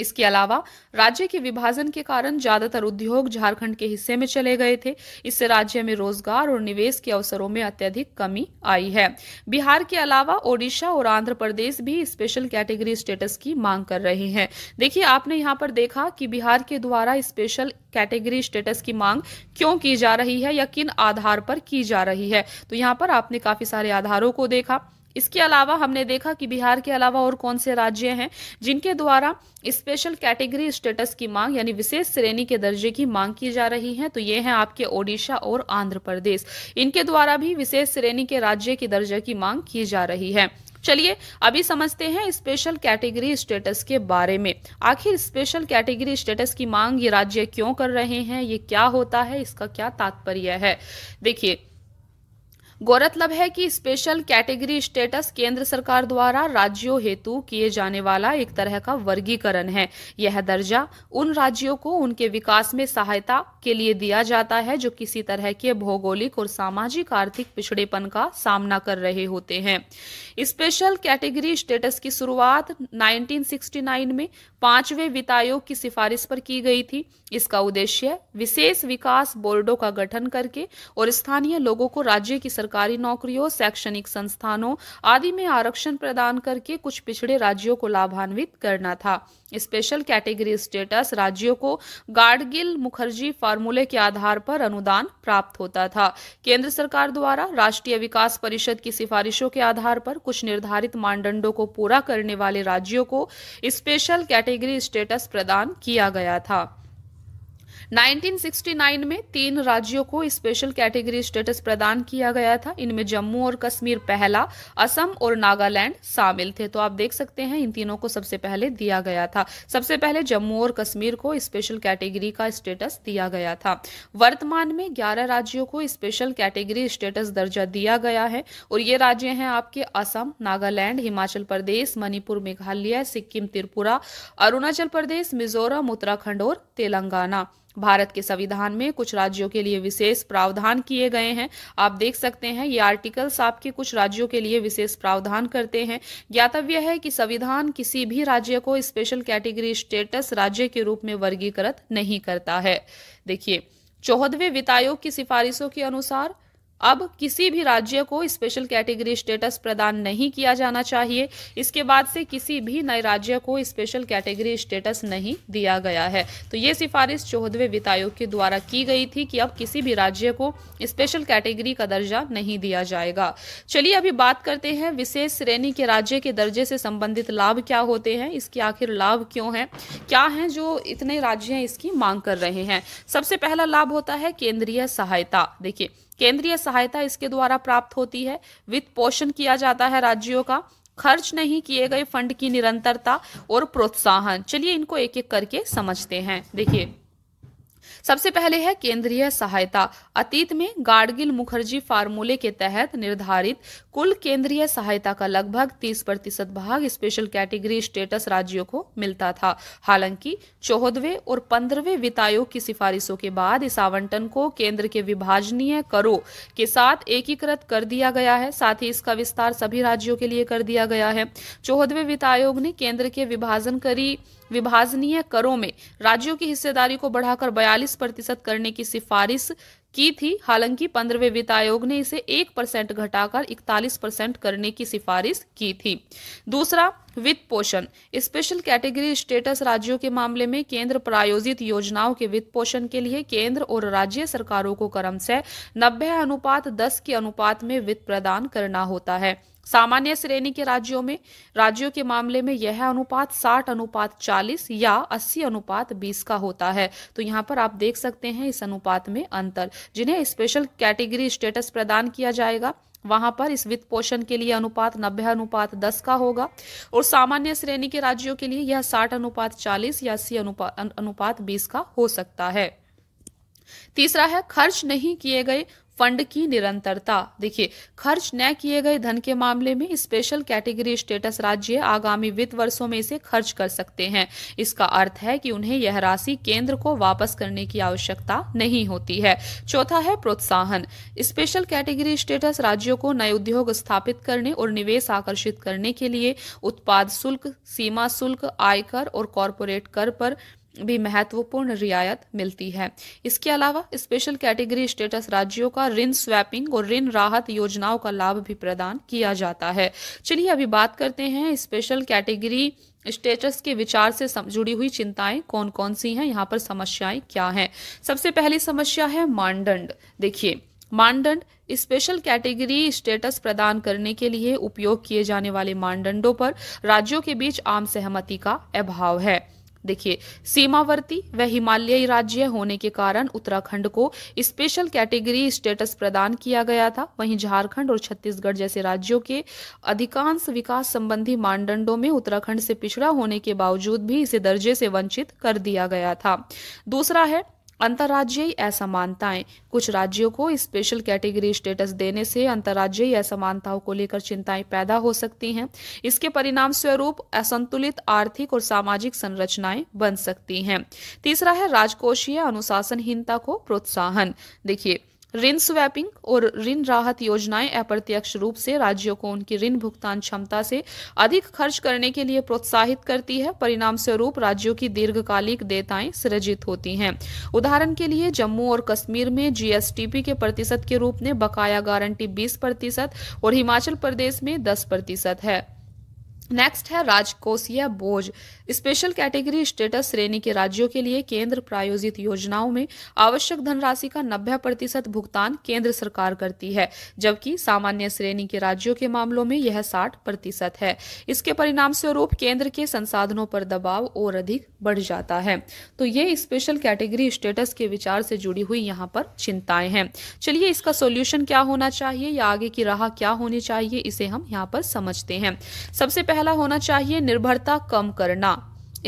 इसके अलावा राज्य के विभाजन के कारण ज्यादातर उद्योग झारखंड के हिस्से में चले गए थे इससे राज्य में रोजगार और निवेश के अवसरों में अत्यधिक कमी आई है बिहार के अलावा ओडिशा और आंध्र प्रदेश भी स्पेशल कैटेगरी स्टेटस की मांग कर रहे हैं देखिए आपने यहाँ पर देखा कि बिहार के द्वारा स्पेशल कैटेगरी स्टेटस की मांग क्यों की जा रही है या किन आधार पर की जा रही है तो यहाँ पर आपने काफी सारे आधारों को देखा इसके अलावा हमने देखा कि बिहार के अलावा और कौन से राज्य हैं जिनके द्वारा स्पेशल कैटेगरी स्टेटस की मांग यानी विशेष श्रेणी के दर्जे की मांग की जा रही है तो ये हैं आपके ओडिशा और आंध्र प्रदेश इनके द्वारा भी विशेष श्रेणी के राज्य की दर्जे की मांग की जा रही है चलिए अभी समझते हैं स्पेशल कैटेगरी स्टेटस के बारे में आखिर स्पेशल कैटेगरी स्टेटस की मांग ये राज्य क्यों कर रहे हैं ये क्या होता है इसका क्या तात्पर्य है देखिए गौरतलब है कि स्पेशल कैटेगरी स्टेटस केंद्र सरकार द्वारा राज्यों हेतु किए जाने वाला एक तरह का वर्गीकरण है यह दर्जा उन राज्यों को उनके विकास में सहायता के लिए दिया जाता है जो किसी तरह के भौगोलिक और सामाजिक आर्थिक पिछड़ेपन का सामना कर रहे होते हैं स्पेशल कैटेगरी स्टेटस की शुरुआत नाइनटीन में पांचवे वित्त आयोग की सिफारिश पर की गई थी इसका उद्देश्य विशेष विकास बोर्डों का गठन करके और स्थानीय लोगों को राज्य की सरकार सरकारी नौकरियों शैक्षणिक संस्थानों आदि में आरक्षण प्रदान करके कुछ पिछड़े राज्यों को लाभान्वित करना था स्पेशल कैटेगरी स्टेटस राज्यों को गार्डगिल मुखर्जी फार्मूले के आधार पर अनुदान प्राप्त होता था केंद्र सरकार द्वारा राष्ट्रीय विकास परिषद की सिफारिशों के आधार पर कुछ निर्धारित मानदंडों को पूरा करने वाले राज्यों को स्पेशल कैटेगरी स्टेटस प्रदान किया गया था 1969 में तीन राज्यों को स्पेशल कैटेगरी स्टेटस प्रदान किया गया था इनमें जम्मू और कश्मीर पहला असम और नागालैंड शामिल थे तो आप देख सकते हैं इन तीनों को सबसे पहले दिया गया था सबसे पहले जम्मू और कश्मीर को स्पेशल कैटेगरी का स्टेटस दिया गया था वर्तमान में ग्यारह राज्यों को स्पेशल कैटेगरी स्टेटस दर्जा दिया गया है और ये राज्य हैं आपके असम नागालैंड हिमाचल प्रदेश मणिपुर मेघालय सिक्किम त्रिपुरा अरुणाचल प्रदेश मिजोरम उत्तराखंड और तेलंगाना भारत के संविधान में कुछ राज्यों के लिए विशेष प्रावधान किए गए हैं आप देख सकते हैं ये आर्टिकल्स आपके कुछ राज्यों के लिए विशेष प्रावधान करते हैं ज्ञातव्य है कि संविधान किसी भी राज्य को स्पेशल कैटेगरी स्टेटस राज्य के रूप में वर्गीकृत नहीं करता है देखिए चौहदवे वित्त आयोग की सिफारिशों के अनुसार अब किसी भी राज्य को स्पेशल कैटेगरी स्टेटस प्रदान नहीं किया जाना चाहिए इसके बाद से किसी भी नए राज्य को स्पेशल कैटेगरी स्टेटस नहीं दिया गया है तो ये सिफारिश चौहदवे वित्त आयोग के द्वारा की गई थी कि अब किसी भी राज्य को स्पेशल कैटेगरी का दर्जा नहीं दिया जाएगा चलिए अभी बात करते हैं विशेष श्रेणी के राज्य के दर्जे से संबंधित लाभ क्या होते हैं इसके आखिर लाभ क्यों है क्या है जो इतने राज्य इसकी मांग कर रहे हैं सबसे पहला लाभ होता है केंद्रीय सहायता देखिए केंद्रीय सहायता इसके द्वारा प्राप्त होती है वित्त पोषण किया जाता है राज्यों का खर्च नहीं किए गए फंड की निरंतरता और प्रोत्साहन चलिए इनको एक एक करके समझते हैं देखिए सबसे पहले है केंद्रीय सहायता अतीत में गाडगिल मुखर्जी फार्मूले के तहत निर्धारित कुल केंद्रीय सहायता का लगभग 30 प्रतिशत भाग स्पेशल कैटेगरी स्टेटस राज्यों को मिलता था हालांकि चौदहवें और पंद्रहवें वित्त आयोग की सिफारिशों के बाद इस आवंटन को केंद्र के विभाजनीय करों के साथ एकीकृत कर दिया गया है साथ ही इसका विस्तार सभी राज्यों के लिए कर दिया गया है चौदहवें वित्त आयोग ने केंद्र के विभाजन करी विभाजनीय करों में राज्यों की हिस्सेदारी को बढ़ाकर 42 प्रतिशत करने की सिफारिश की थी हालांकि पंद्रहवें वित्त आयोग ने इसे एक परसेंट घटाकर इकतालीस परसेंट करने की सिफारिश की थी दूसरा वित्त पोषण स्पेशल कैटेगरी स्टेटस राज्यों के मामले में केंद्र प्रायोजित योजनाओं के वित्त पोषण के लिए केंद्र और राज्य सरकारों को क्रमशः से नब्बे अनुपात दस के अनुपात में वित्त प्रदान करना होता है सामान्य श्रेणी के राज्यों में राज्यों के मामले में यह अनुपात 60 अनुपात 40 या 80 अनुपात 20 का होता है तो यहाँ पर आप देख सकते हैं इस अनुपात में अंतर जिन्हें स्पेशल कैटेगरी स्टेटस प्रदान किया जाएगा वहां पर इस वित्त पोषण के लिए अनुपात नब्बे अनुपात दस का होगा और सामान्य श्रेणी के राज्यों के लिए यह साठ अनुपात चालीस या अस्सी अनुपात अनुपात बीस का हो सकता है तीसरा है खर्च नहीं किए गए फंड की निरंतरता देखिए खर्च न किए गए धन के मामले में स्पेशल कैटेगरी स्टेटस राज्य आगामी वित्त वर्षों में इसे खर्च कर सकते हैं इसका अर्थ है कि उन्हें यह राशि केंद्र को वापस करने की आवश्यकता नहीं होती है चौथा है प्रोत्साहन स्पेशल कैटेगरी स्टेटस राज्यों को नए उद्योग स्थापित करने और निवेश आकर्षित करने के लिए उत्पाद शुल्क सीमा शुल्क आयकर और कॉरपोरेट कर पर भी महत्वपूर्ण रियायत मिलती है इसके अलावा स्पेशल कैटेगरी स्टेटस राज्यों का ऋण स्वैपिंग और ऋण राहत योजनाओं का लाभ भी प्रदान किया जाता है चलिए अभी बात करते हैं स्पेशल कैटेगरी स्टेटस के विचार से जुड़ी हुई चिंताएं कौन कौन सी हैं यहाँ पर समस्याएं क्या हैं सबसे पहली समस्या है मानदंड देखिए मानदंड स्पेशल कैटेगरी स्टेटस प्रदान करने के लिए उपयोग किए जाने वाले मानदंडों पर राज्यों के बीच आम सहमति का अभाव है देखिए सीमावर्ती व हिमालयी राज्य होने के कारण उत्तराखंड को स्पेशल कैटेगरी स्टेटस प्रदान किया गया था वहीं झारखंड और छत्तीसगढ़ जैसे राज्यों के अधिकांश विकास संबंधी मानदंडों में उत्तराखंड से पिछड़ा होने के बावजूद भी इसे दर्जे से वंचित कर दिया गया था दूसरा है अंतर्राज्यीय असमानताएं कुछ राज्यों को स्पेशल कैटेगरी स्टेटस देने से अंतर्राज्यीय असमानताओं को लेकर चिंताएं पैदा हो सकती हैं इसके परिणाम स्वरूप असंतुलित आर्थिक और सामाजिक संरचनाएं बन सकती हैं तीसरा है राजकोषीय अनुशासनहीनता को प्रोत्साहन देखिए ऋण स्वैपिंग और ऋण राहत योजनाएं अप्रत्यक्ष रूप से राज्यों को उनकी ऋण भुगतान क्षमता से अधिक खर्च करने के लिए प्रोत्साहित करती है परिणाम स्वरूप राज्यों की दीर्घकालिक देताएं सृजित होती हैं उदाहरण के लिए जम्मू और कश्मीर में जीएसटीपी के प्रतिशत के रूप में बकाया गारंटी बीस प्रतिशत और हिमाचल प्रदेश में दस प्रतिशत है नेक्स्ट है राजकोषीय बोझ स्पेशल कैटेगरी स्टेटस श्रेणी के राज्यों के लिए केंद्र प्रायोजित योजनाओं में आवश्यक धनराशि का 90 प्रतिशत भुगतान केंद्र सरकार करती है जबकि सामान्य श्रेणी के राज्यों के मामलों में यह 60 प्रतिशत है इसके परिणाम स्वरूप केंद्र के संसाधनों पर दबाव और अधिक बढ़ जाता है तो ये स्पेशल कैटेगरी स्टेटस के विचार से जुड़ी हुई यहाँ पर चिंताएं हैं चलिए इसका सोल्यूशन क्या होना चाहिए या आगे की राह क्या होनी चाहिए इसे हम यहाँ पर समझते हैं सबसे पहले पहला होना चाहिए निर्भरता कम करना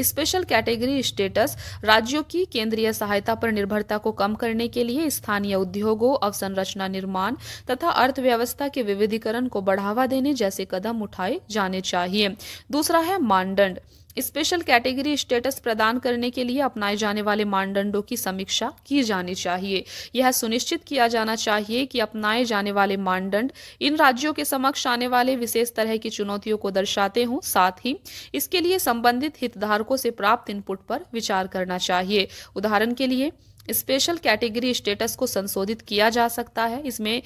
स्पेशल कैटेगरी स्टेटस राज्यों की केंद्रीय सहायता पर निर्भरता को कम करने के लिए स्थानीय उद्योगों अवसंरचना निर्माण तथा अर्थव्यवस्था के विविधीकरण को बढ़ावा देने जैसे कदम उठाए जाने चाहिए दूसरा है मानदंड स्पेशल कैटेगरी स्टेटस प्रदान करने के लिए अपनाए जाने वाले मानदंडों की समीक्षा की जानी चाहिए यह सुनिश्चित किया जाना चाहिए कि अपनाए जाने वाले मानदंड इन राज्यों के समक्ष आने वाले विशेष तरह की चुनौतियों को दर्शाते हों साथ ही इसके लिए संबंधित हितधारकों से प्राप्त इनपुट पर विचार करना चाहिए उदाहरण के लिए स्पेशल कैटेगरी स्टेटस को संशोधित किया जा सकता है इसमें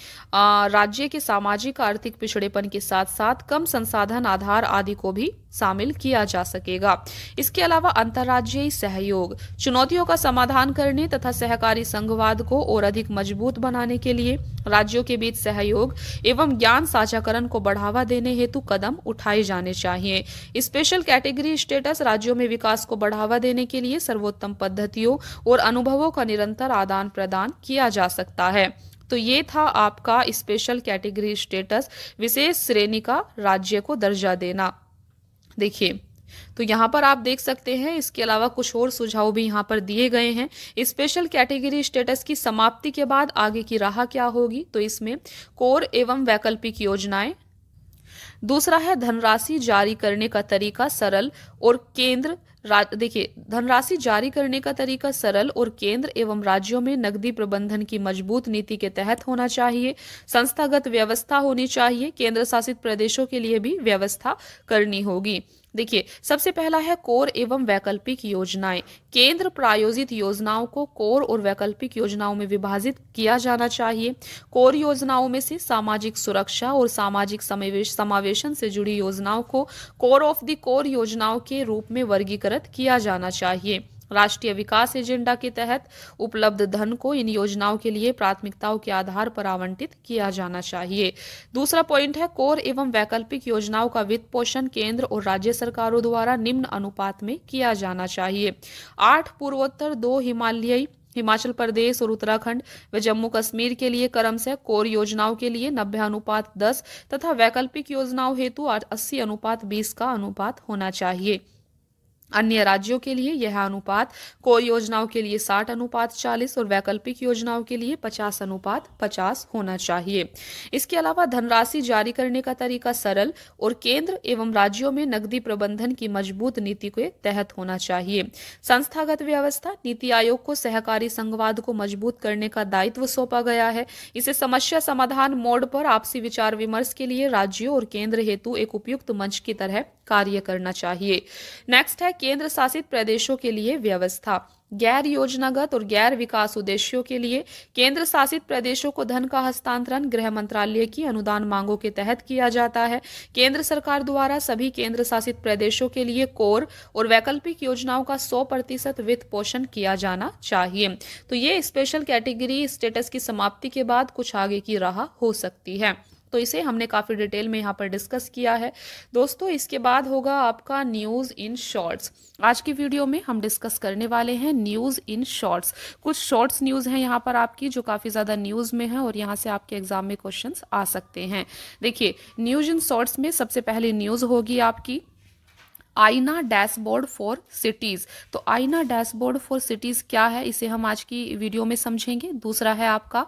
राज्य के सामाजिक आर्थिक पिछड़ेपन के साथ साथ कम संसाधन आधार आदि को भी शामिल किया जा सकेगा इसके अलावा अंतर्राज्यीय सहयोग चुनौतियों का समाधान करने तथा सहकारी संघवाद को और अधिक मजबूत बनाने के लिए राज्यों के बीच सहयोग एवं ज्ञान साझाकरण को बढ़ावा देने हेतु कदम उठाए जाने चाहिए स्पेशल कैटेगरी स्टेटस राज्यों में विकास को बढ़ावा देने के लिए सर्वोत्तम पद्धतियों और अनुभवों का निरंतर आदान प्रदान किया जा सकता है तो ये था आपका स्पेशल कैटेगरी स्टेटस विशेष श्रेणी का राज्य को दर्जा देना देखिए तो यहाँ पर आप देख सकते हैं इसके अलावा कुछ और सुझाव भी यहाँ पर दिए गए हैं स्पेशल कैटेगरी स्टेटस की समाप्ति के बाद आगे की राह क्या होगी तो इसमें कोर एवं वैकल्पिक योजनाएं दूसरा है धनराशि जारी करने का तरीका सरल और केंद्र देखिए धनराशि जारी करने का तरीका सरल और केंद्र एवं राज्यों में नकदी प्रबंधन की मजबूत नीति के तहत होना चाहिए संस्थागत व्यवस्था होनी चाहिए केंद्र शासित प्रदेशों के लिए भी व्यवस्था करनी होगी देखिए सबसे पहला है कोर एवं वैकल्पिक योजनाएं केंद्र प्रायोजित योजनाओं को कोर और वैकल्पिक योजनाओं में विभाजित किया जाना चाहिए कोर योजनाओं में से सामाजिक सुरक्षा और सामाजिक समावेश समावेशन से जुड़ी योजनाओं को कोर ऑफ द कोर योजनाओं के रूप में वर्गीकृत किया जाना चाहिए राष्ट्रीय विकास एजेंडा के तहत उपलब्ध धन को इन योजनाओं के लिए प्राथमिकताओं के आधार पर आवंटित किया जाना चाहिए दूसरा पॉइंट है कोर एवं वैकल्पिक योजनाओं का वित्त पोषण केंद्र और राज्य सरकारों द्वारा निम्न अनुपात में किया जाना चाहिए आठ पूर्वोत्तर दो हिमालयी हिमाचल प्रदेश और उत्तराखंड व जम्मू कश्मीर के लिए क्रम से कोर योजनाओं के लिए नब्बे अनुपात दस तथा वैकल्पिक योजनाओं हेतु अस्सी अनुपात बीस का अनुपात होना चाहिए अन्य राज्यों के लिए यह अनुपात कोर योजनाओं के लिए 60 अनुपात 40 और वैकल्पिक योजनाओं के लिए 50 अनुपात 50 होना चाहिए इसके अलावा धनराशि जारी करने का तरीका सरल और केंद्र एवं राज्यों में नकदी प्रबंधन की मजबूत नीति के तहत होना चाहिए संस्थागत व्यवस्था नीति आयोग को सहकारी संघवाद को मजबूत करने का दायित्व सौंपा गया है इसे समस्या समाधान मोड पर आपसी विचार विमर्श के लिए राज्यों और केंद्र हेतु एक उपयुक्त मंच की तरह कार्य करना चाहिए नेक्स्ट है केंद्र शासित प्रदेशों के लिए व्यवस्था गैर योजनागत और गैर विकास उद्देश्यों के लिए केंद्र शासित प्रदेशों को धन का हस्तांतरण गृह मंत्रालय की अनुदान मांगों के तहत किया जाता है केंद्र सरकार द्वारा सभी केंद्र शासित प्रदेशों के लिए कोर और वैकल्पिक योजनाओं का 100 प्रतिशत वित्त पोषण किया जाना चाहिए तो ये स्पेशल कैटेगरी स्टेटस की समाप्ति के बाद कुछ आगे की राह हो सकती है तो इसे हमने काफ़ी डिटेल में यहाँ पर डिस्कस किया है दोस्तों इसके बाद होगा आपका न्यूज़ इन शॉर्ट्स आज की वीडियो में हम डिस्कस करने वाले हैं न्यूज़ इन शॉर्ट्स कुछ शॉर्ट्स न्यूज़ हैं यहाँ पर आपकी जो काफ़ी ज़्यादा न्यूज़ में है और यहाँ से आपके एग्ज़ाम में क्वेश्चन आ सकते हैं देखिए न्यूज़ इन शॉर्ट्स में सबसे पहले न्यूज़ होगी आपकी आईना डैशबोर्ड फॉर सिटीज़ तो आईना डैशबोर्ड फॉर सिटीज़ क्या है इसे हम आज की वीडियो में समझेंगे दूसरा है आपका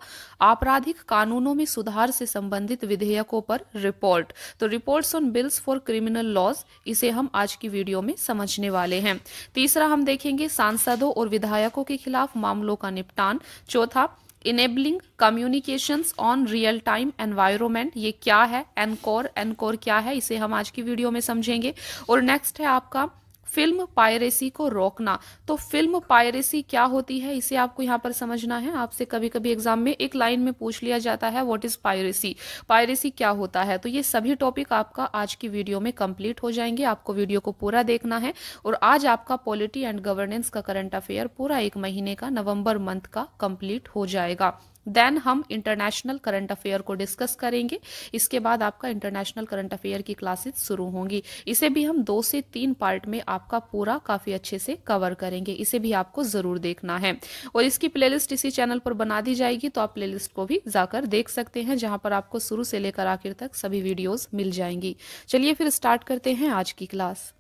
आपराधिक कानूनों में सुधार से संबंधित विधेयकों पर रिपोर्ट तो reports on bills for criminal laws इसे हम आज की वीडियो में समझने वाले हैं तीसरा हम देखेंगे सांसदों और विधायकों के खिलाफ मामलों का निपटान चौथा enabling communication on real time environment ये क्या है एनकोर एनकोर क्या है इसे हम आज की वीडियो में समझेंगे और नेक्स्ट है आपका फिल्म पायरेसी को रोकना तो फिल्म पायरेसी क्या होती है इसे आपको यहाँ पर समझना है आपसे कभी कभी एग्जाम में एक लाइन में पूछ लिया जाता है व्हाट इज पायरेसी पायरेसी क्या होता है तो ये सभी टॉपिक आपका आज की वीडियो में कंप्लीट हो जाएंगे आपको वीडियो को पूरा देखना है और आज आपका पॉलिटी एंड गवर्नेंस का करंट अफेयर पूरा एक महीने का नवम्बर मंथ का कंप्लीट हो जाएगा देन हम इंटरनेशनल करंट अफेयर को डिस्कस करेंगे इसके बाद आपका इंटरनेशनल करंट अफेयर की क्लासेस शुरू होंगी इसे भी हम दो से तीन पार्ट में आपका पूरा काफ़ी अच्छे से कवर करेंगे इसे भी आपको ज़रूर देखना है और इसकी प्लेलिस्ट इसी चैनल पर बना दी जाएगी तो आप प्लेलिस्ट को भी जाकर देख सकते हैं जहाँ पर आपको शुरू से लेकर आखिर तक सभी वीडियोज़ मिल जाएंगी चलिए फिर स्टार्ट करते हैं आज की क्लास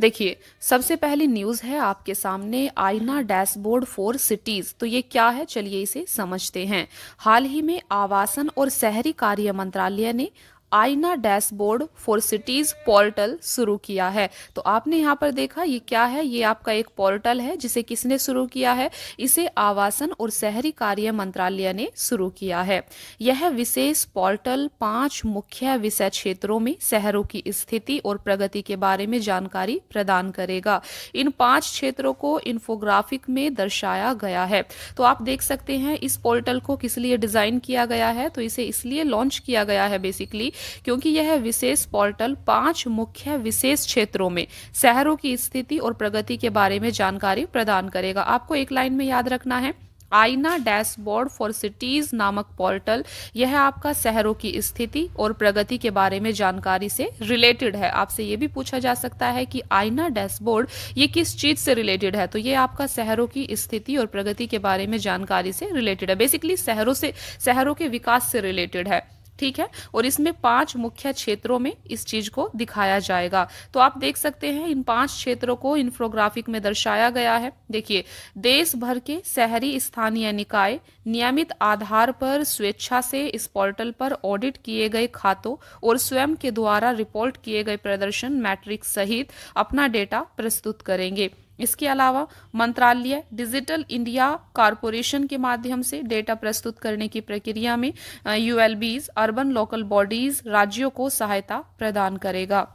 देखिए सबसे पहली न्यूज है आपके सामने आईना डैशबोर्ड फॉर सिटीज तो ये क्या है चलिए इसे समझते हैं हाल ही में आवासन और शहरी कार्य मंत्रालय ने आईना डैशबोर्ड फॉर सिटीज पोर्टल शुरू किया है तो आपने यहाँ पर देखा ये क्या है ये आपका एक पोर्टल है जिसे किसने शुरू किया है इसे आवासन और शहरी कार्य मंत्रालय ने शुरू किया है यह विशेष पोर्टल पांच मुख्य विषय क्षेत्रों में शहरों की स्थिति और प्रगति के बारे में जानकारी प्रदान करेगा इन पांच क्षेत्रों को इन्फोग्राफिक में दर्शाया गया है तो आप देख सकते हैं इस पोर्टल को किस लिए डिजाइन किया गया है तो इसे इसलिए लॉन्च किया गया है बेसिकली क्योंकि यह विशेष पोर्टल पांच मुख्य विशेष क्षेत्रों में शहरों की स्थिति और प्रगति के बारे में जानकारी प्रदान करेगा आपको एक लाइन में याद रखना है आईना डैशबोर्ड फॉर सिटीज नामक पोर्टल यह आपका शहरों की स्थिति और प्रगति के बारे में जानकारी से रिलेटेड है आपसे ये भी पूछा जा सकता है कि आईना डैशबोर्ड ये किस चीज से रिलेटेड है तो ये आपका शहरों की स्थिति और प्रगति के बारे में जानकारी से रिलेटेड है बेसिकली शहरों से शहरों के विकास से रिलेटेड है ठीक है और इसमें पांच मुख्य क्षेत्रों में इस चीज को दिखाया जाएगा तो आप देख सकते हैं इन पांच क्षेत्रों को इन्फ्रोग्राफिक में दर्शाया गया है देखिए देश भर के शहरी स्थानीय निकाय नियमित आधार पर स्वेच्छा से इस पोर्टल पर ऑडिट किए गए खातों और स्वयं के द्वारा रिपोर्ट किए गए प्रदर्शन मैट्रिक सहित अपना डेटा प्रस्तुत करेंगे इसके अलावा मंत्रालय डिजिटल इंडिया कारपोरेशन के माध्यम से डेटा प्रस्तुत करने की प्रक्रिया में यूएलबीज अर्बन लोकल बॉडीज राज्यों को सहायता प्रदान करेगा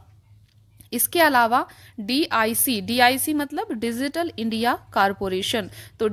इसके अलावा आई सी मतलब डिजिटल इंडिया कारपोरेशन तो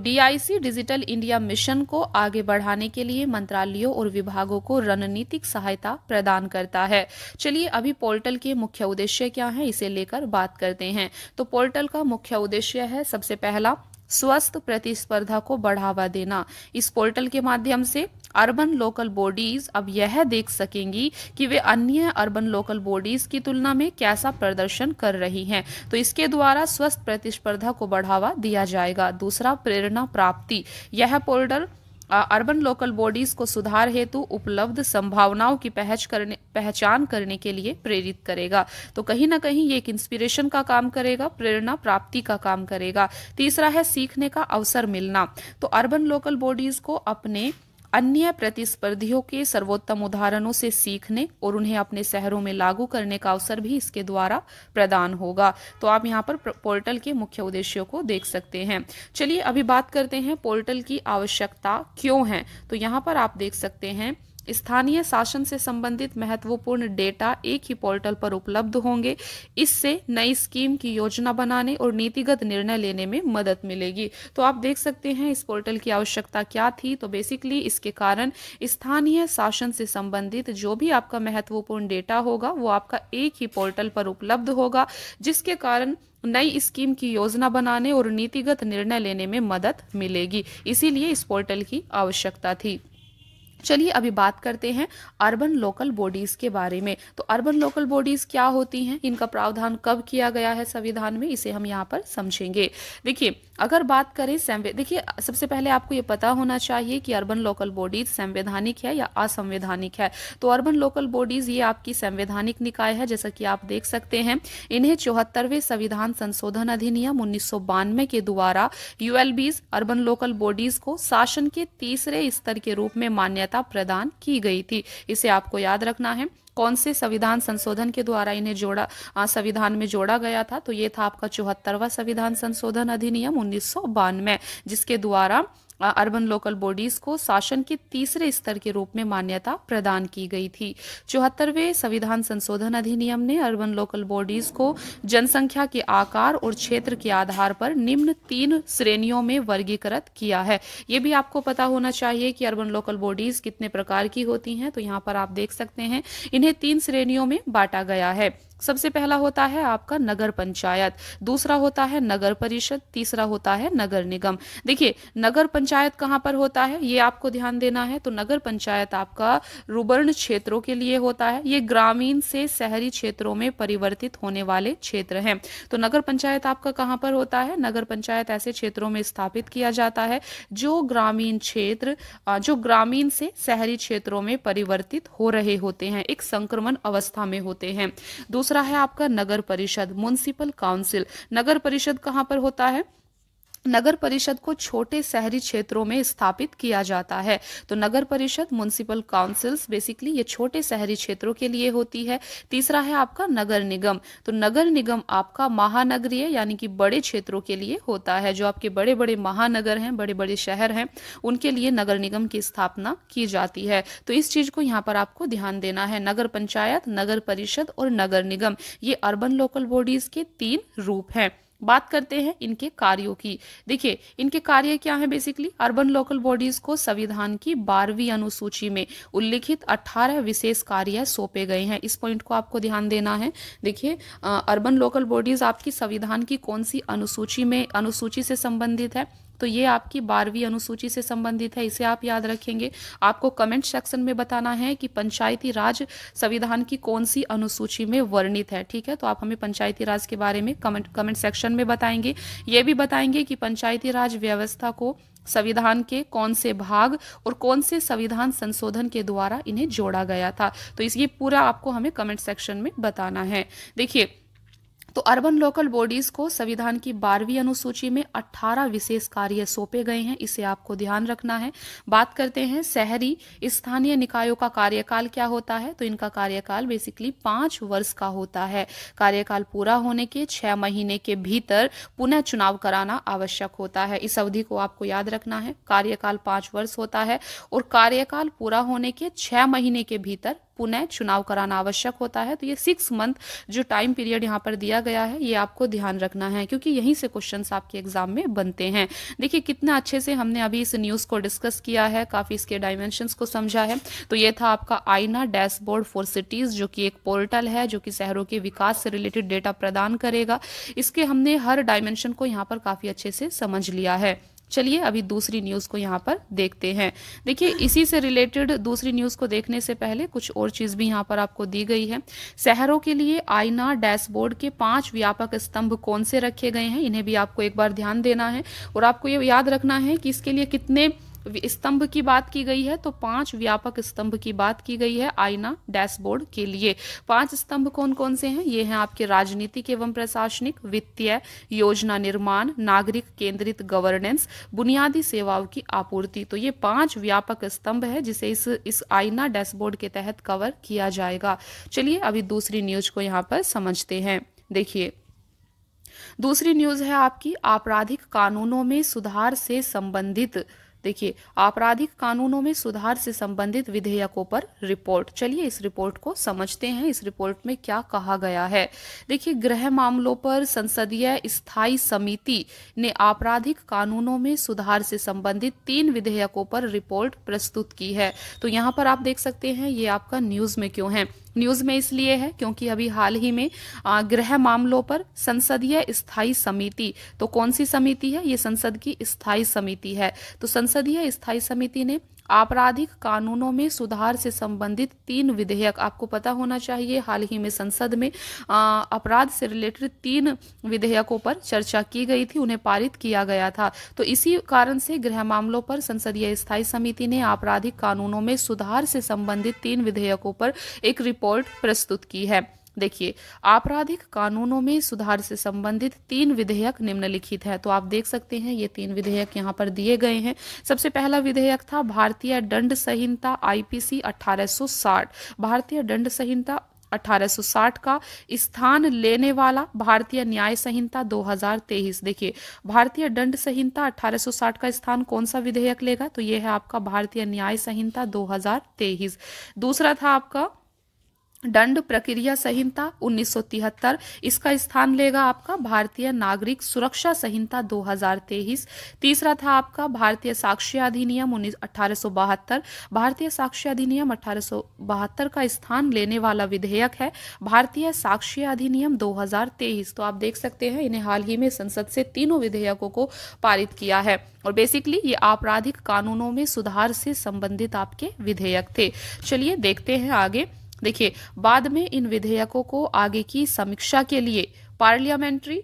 सी डिजिटल इंडिया मिशन को आगे बढ़ाने के लिए मंत्रालयों और विभागों को रणनीतिक सहायता प्रदान करता है चलिए अभी पोर्टल के मुख्य उद्देश्य क्या है इसे लेकर बात करते हैं तो पोर्टल का मुख्य उद्देश्य है सबसे पहला स्वस्थ प्रतिस्पर्धा को बढ़ावा देना इस पोर्टल के माध्यम से अर्बन लोकल बॉडीज अब यह देख सकेंगी कि वे अन्य अर्बन लोकल बॉडीज की तुलना में कैसा प्रदर्शन कर रही हैं तो इसके द्वारा स्वस्थ प्रतिस्पर्धा को बढ़ावा दिया जाएगा दूसरा प्रेरणा प्राप्ति यह पोर्टल अर्बन लोकल बॉडीज को सुधार हेतु उपलब्ध संभावनाओं की पहच करने पहचान करने के लिए प्रेरित करेगा तो कहीं ना कहीं ये एक इंस्पिरेशन का काम करेगा प्रेरणा प्राप्ति का काम करेगा तीसरा है सीखने का अवसर मिलना तो अर्बन लोकल बॉडीज को अपने अन्य प्रतिस्पर्धियों के सर्वोत्तम उदाहरणों से सीखने और उन्हें अपने शहरों में लागू करने का अवसर भी इसके द्वारा प्रदान होगा तो आप यहाँ पर पोर्टल के मुख्य उद्देश्यों को देख सकते हैं चलिए अभी बात करते हैं पोर्टल की आवश्यकता क्यों है तो यहाँ पर आप देख सकते हैं स्थानीय शासन से संबंधित महत्वपूर्ण डेटा एक ही पोर्टल पर उपलब्ध होंगे इससे नई स्कीम की योजना बनाने और नीतिगत निर्णय लेने में मदद मिलेगी तो आप देख सकते हैं इस पोर्टल की आवश्यकता क्या थी तो बेसिकली इसके कारण स्थानीय शासन से संबंधित जो भी आपका महत्वपूर्ण डेटा होगा वो आपका एक ही पोर्टल पर उपलब्ध होगा जिसके कारण नई स्कीम की योजना बनाने और नीतिगत निर्णय लेने में मदद मिलेगी इसीलिए इस पोर्टल की आवश्यकता थी चलिए अभी बात करते हैं अर्बन लोकल बॉडीज के बारे में तो अर्बन लोकल बॉडीज क्या होती हैं इनका प्रावधान कब किया गया है संविधान में इसे हम यहाँ पर समझेंगे देखिए अगर बात करें देखिए सबसे पहले आपको ये पता होना चाहिए कि अर्बन लोकल बॉडीज संवैधानिक है या असंवैधानिक है तो अर्बन लोकल बॉडीज ये आपकी संवैधानिक निकाय है जैसा कि आप देख सकते हैं इन्हें चौहत्तरवे संविधान संशोधन अधिनियम उन्नीस के द्वारा यूएलबीज अर्बन लोकल बॉडीज को शासन के तीसरे स्तर के रूप में मान्यता मान्यता प्रदान की गई थी इसे आपको याद रखना है कौन से संविधान संशोधन के द्वारा इन्हें जोड़ा संविधान में जोड़ा गया था तो ये था आपका चौहत्तरवा संविधान संशोधन अधिनियम उन्नीस जिसके द्वारा अर्बन लोकल बॉडीज को शासन के तीसरे स्तर के रूप में मान्यता प्रदान की गई थी चौहत्तरवें संविधान संशोधन अधिनियम ने अर्बन लोकल बॉडीज को जनसंख्या के आकार और क्षेत्र के आधार पर निम्न तीन श्रेणियों में वर्गीकृत किया है ये भी आपको पता होना चाहिए कि अर्बन लोकल बॉडीज कितने प्रकार की होती हैं तो यहाँ पर आप देख सकते हैं इन्हें तीन श्रेणियों में बांटा गया है सबसे पहला होता है आपका नगर पंचायत दूसरा होता है नगर परिषद तीसरा होता है नगर निगम देखिए नगर पंचायत कहाँ पर होता है ये आपको ध्यान देना है तो नगर पंचायत आपका रुबर्ण क्षेत्रों के लिए होता है ये ग्रामीण से शहरी क्षेत्रों में परिवर्तित होने वाले क्षेत्र हैं तो नगर पंचायत आपका कहाँ पर होता है नगर पंचायत ऐसे क्षेत्रों में स्थापित किया जाता है जो ग्रामीण क्षेत्र जो ग्रामीण से शहरी क्षेत्रों में परिवर्तित हो रहे होते हैं एक संक्रमण अवस्था में होते हैं दूसरा दूसरा है आपका नगर परिषद म्यूनसिपल काउंसिल नगर परिषद कहाँ पर होता है नगर परिषद को छोटे शहरी क्षेत्रों में स्थापित किया जाता है तो नगर परिषद म्यूनसिपल काउंसिल्स बेसिकली ये छोटे शहरी क्षेत्रों के लिए होती है तीसरा है आपका नगर निगम तो नगर निगम आपका महानगरीय यानी कि बड़े क्षेत्रों के लिए होता है जो आपके बड़े बड़े महानगर हैं बड़े बड़े शहर हैं उनके लिए नगर निगम की स्थापना की जाती है तो इस चीज को यहाँ पर आपको ध्यान देना है नगर पंचायत नगर परिषद और नगर निगम ये अर्बन लोकल बॉडीज के तीन रूप हैं बात करते हैं इनके कार्यों की देखिए इनके कार्य क्या है बेसिकली अर्बन लोकल बॉडीज को संविधान की बारहवीं अनुसूची में उल्लिखित 18 विशेष कार्य सौंपे गए हैं इस पॉइंट को आपको ध्यान देना है देखिए अर्बन लोकल बॉडीज आपकी संविधान की कौन सी अनुसूची में अनुसूची से संबंधित है तो ये आपकी बारहवीं अनुसूची से संबंधित है इसे आप याद रखेंगे आपको कमेंट सेक्शन में बताना है कि पंचायती राज संविधान की कौन सी अनुसूची में वर्णित है ठीक है तो आप हमें पंचायती राज के बारे में कमेंट कमेंट सेक्शन में बताएंगे ये भी बताएंगे कि पंचायती राज व्यवस्था को संविधान के कौन से भाग और कौन से संविधान संशोधन के द्वारा इन्हें जोड़ा गया था तो इस ये पूरा आपको हमें कमेंट सेक्शन में बताना है देखिए तो अर्बन लोकल बॉडीज को संविधान की बारहवीं अनुसूची में 18 विशेष कार्य सौंपे गए हैं इसे आपको ध्यान रखना है बात करते हैं शहरी स्थानीय निकायों का कार्यकाल क्या होता है तो इनका कार्यकाल बेसिकली पांच वर्ष का होता है कार्यकाल पूरा होने के छह महीने के भीतर पुनः चुनाव कराना आवश्यक होता है इस अवधि को आपको याद रखना है कार्यकाल पांच वर्ष होता है और कार्यकाल पूरा होने के छह महीने के भीतर पुनः चुनाव कराना आवश्यक होता है तो ये सिक्स मंथ जो टाइम पीरियड यहाँ पर दिया गया है ये आपको ध्यान रखना है क्योंकि यहीं से क्वेश्चन आपके एग्जाम में बनते हैं देखिए कितना अच्छे से हमने अभी इस न्यूज़ को डिस्कस किया है काफ़ी इसके डायमेंशन को समझा है तो ये था आपका आईना डैशबोर्ड फॉर सिटीज़ जो कि एक पोर्टल है जो कि शहरों के विकास से रिलेटेड डेटा प्रदान करेगा इसके हमने हर डायमेंशन को यहाँ पर काफ़ी अच्छे से समझ लिया है चलिए अभी दूसरी न्यूज़ को यहाँ पर देखते हैं देखिए इसी से रिलेटेड दूसरी न्यूज़ को देखने से पहले कुछ और चीज़ भी यहाँ पर आपको दी गई है शहरों के लिए आईना डैशबोर्ड के पांच व्यापक स्तंभ कौन से रखे गए हैं इन्हें भी आपको एक बार ध्यान देना है और आपको ये याद रखना है कि इसके लिए कितने स्तंभ की बात की गई है तो पांच व्यापक स्तंभ की बात की गई है आईना डैशबोर्ड के लिए पांच स्तंभ कौन कौन से हैं ये हैं आपके राजनीतिक एवं प्रशासनिक वित्तीय योजना निर्माण नागरिक केंद्रित गवर्नेंस बुनियादी सेवाओं की आपूर्ति तो ये पांच व्यापक स्तंभ है जिसे इस इस आईना डैशबोर्ड के तहत कवर किया जाएगा चलिए अभी दूसरी न्यूज को यहाँ पर समझते हैं देखिए दूसरी न्यूज है आपकी आपराधिक कानूनों में सुधार से संबंधित देखिए आपराधिक कानूनों में सुधार से संबंधित विधेयकों पर रिपोर्ट चलिए इस रिपोर्ट को समझते हैं इस रिपोर्ट में क्या कहा गया है देखिए गृह मामलों पर संसदीय स्थायी समिति ने आपराधिक कानूनों में सुधार से संबंधित तीन विधेयकों पर रिपोर्ट प्रस्तुत की है तो यहाँ पर आप देख सकते हैं ये आपका न्यूज में क्यों है न्यूज में इसलिए है क्योंकि अभी हाल ही में गृह मामलों पर संसदीय स्थायी समिति तो कौन सी समिति है ये संसद की स्थायी समिति है तो संसद संसदीय स्थायी समिति ने आपराधिक कानूनों में सुधार से संबंधित तीन विधेयक आपको पता होना चाहिए हाल ही में संसद में अपराध से रिलेटेड तीन विधेयकों पर चर्चा की गई थी उन्हें पारित किया गया था तो इसी कारण से गृह मामलों पर संसदीय स्थायी समिति ने आपराधिक कानूनों में सुधार से संबंधित तीन विधेयकों पर एक रिपोर्ट प्रस्तुत की है देखिए आपराधिक कानूनों में सुधार से संबंधित तीन विधेयक निम्नलिखित है तो आप देख सकते हैं ये तीन विधेयक यहाँ पर दिए गए हैं सबसे पहला विधेयक था भारतीय दंड संहिता आईपीसी 1860 भारतीय दंड संहिता 1860 का स्थान लेने वाला भारतीय न्याय संहिता 2023 देखिए भारतीय दंड संहिता 1860 का स्थान कौन सा विधेयक लेगा तो ये है आपका भारतीय न्याय संहिता 2023 दूसरा था आपका दंड प्रक्रिया संहिता 1973 इसका स्थान लेगा आपका भारतीय नागरिक सुरक्षा संहिता 2023 तीसरा था आपका भारतीय साक्ष्य अधिनियम उन्नीस अठारह भारतीय साक्ष्य अधिनियम अठारह का स्थान लेने वाला विधेयक है भारतीय साक्ष्य अधिनियम 2023 तो आप देख सकते हैं इन्हें हाल ही में संसद से तीनों विधेयकों को पारित किया है और बेसिकली ये आपराधिक कानूनों में सुधार से संबंधित आपके विधेयक थे चलिए देखते हैं आगे देखिए बाद में इन विधेयकों को आगे की समीक्षा के लिए पार्लियामेंट्री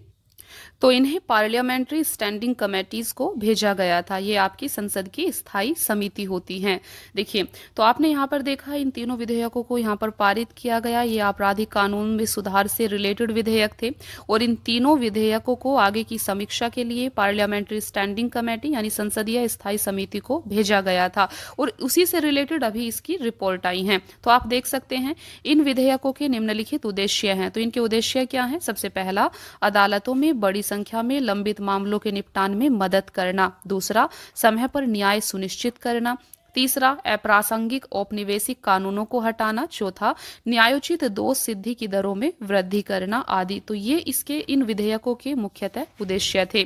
तो इन्हें पार्लियामेंट्री स्टैंडिंग कमेटीज को भेजा गया था ये आपकी संसद की स्थायी समिति होती है देखिए तो आपने यहाँ पर देखा इन तीनों विधेयकों को यहाँ पर पारित किया गया ये आपराधिक कानून में सुधार से रिलेटेड विधेयक थे और इन तीनों विधेयकों को आगे की समीक्षा के लिए पार्लियामेंट्री स्टैंडिंग कमेटी यानी संसदीय स्थायी समिति को भेजा गया था और उसी से रिलेटेड अभी इसकी रिपोर्ट आई है तो आप देख सकते हैं इन विधेयकों के निम्नलिखित उद्देश्य हैं तो इनके उद्देश्य क्या है सबसे पहला अदालतों में बड़ी संख्या में लंबित मामलों के निपटान में मदद करना दूसरा समय पर न्याय सुनिश्चित करना तीसरा अप्रासंगिक औपनिवेशिक कानूनों को हटाना चौथा न्यायोचित दोष सिद्धि की दरों में वृद्धि करना आदि तो ये इसके इन विधेयकों के मुख्यतः उद्देश्य थे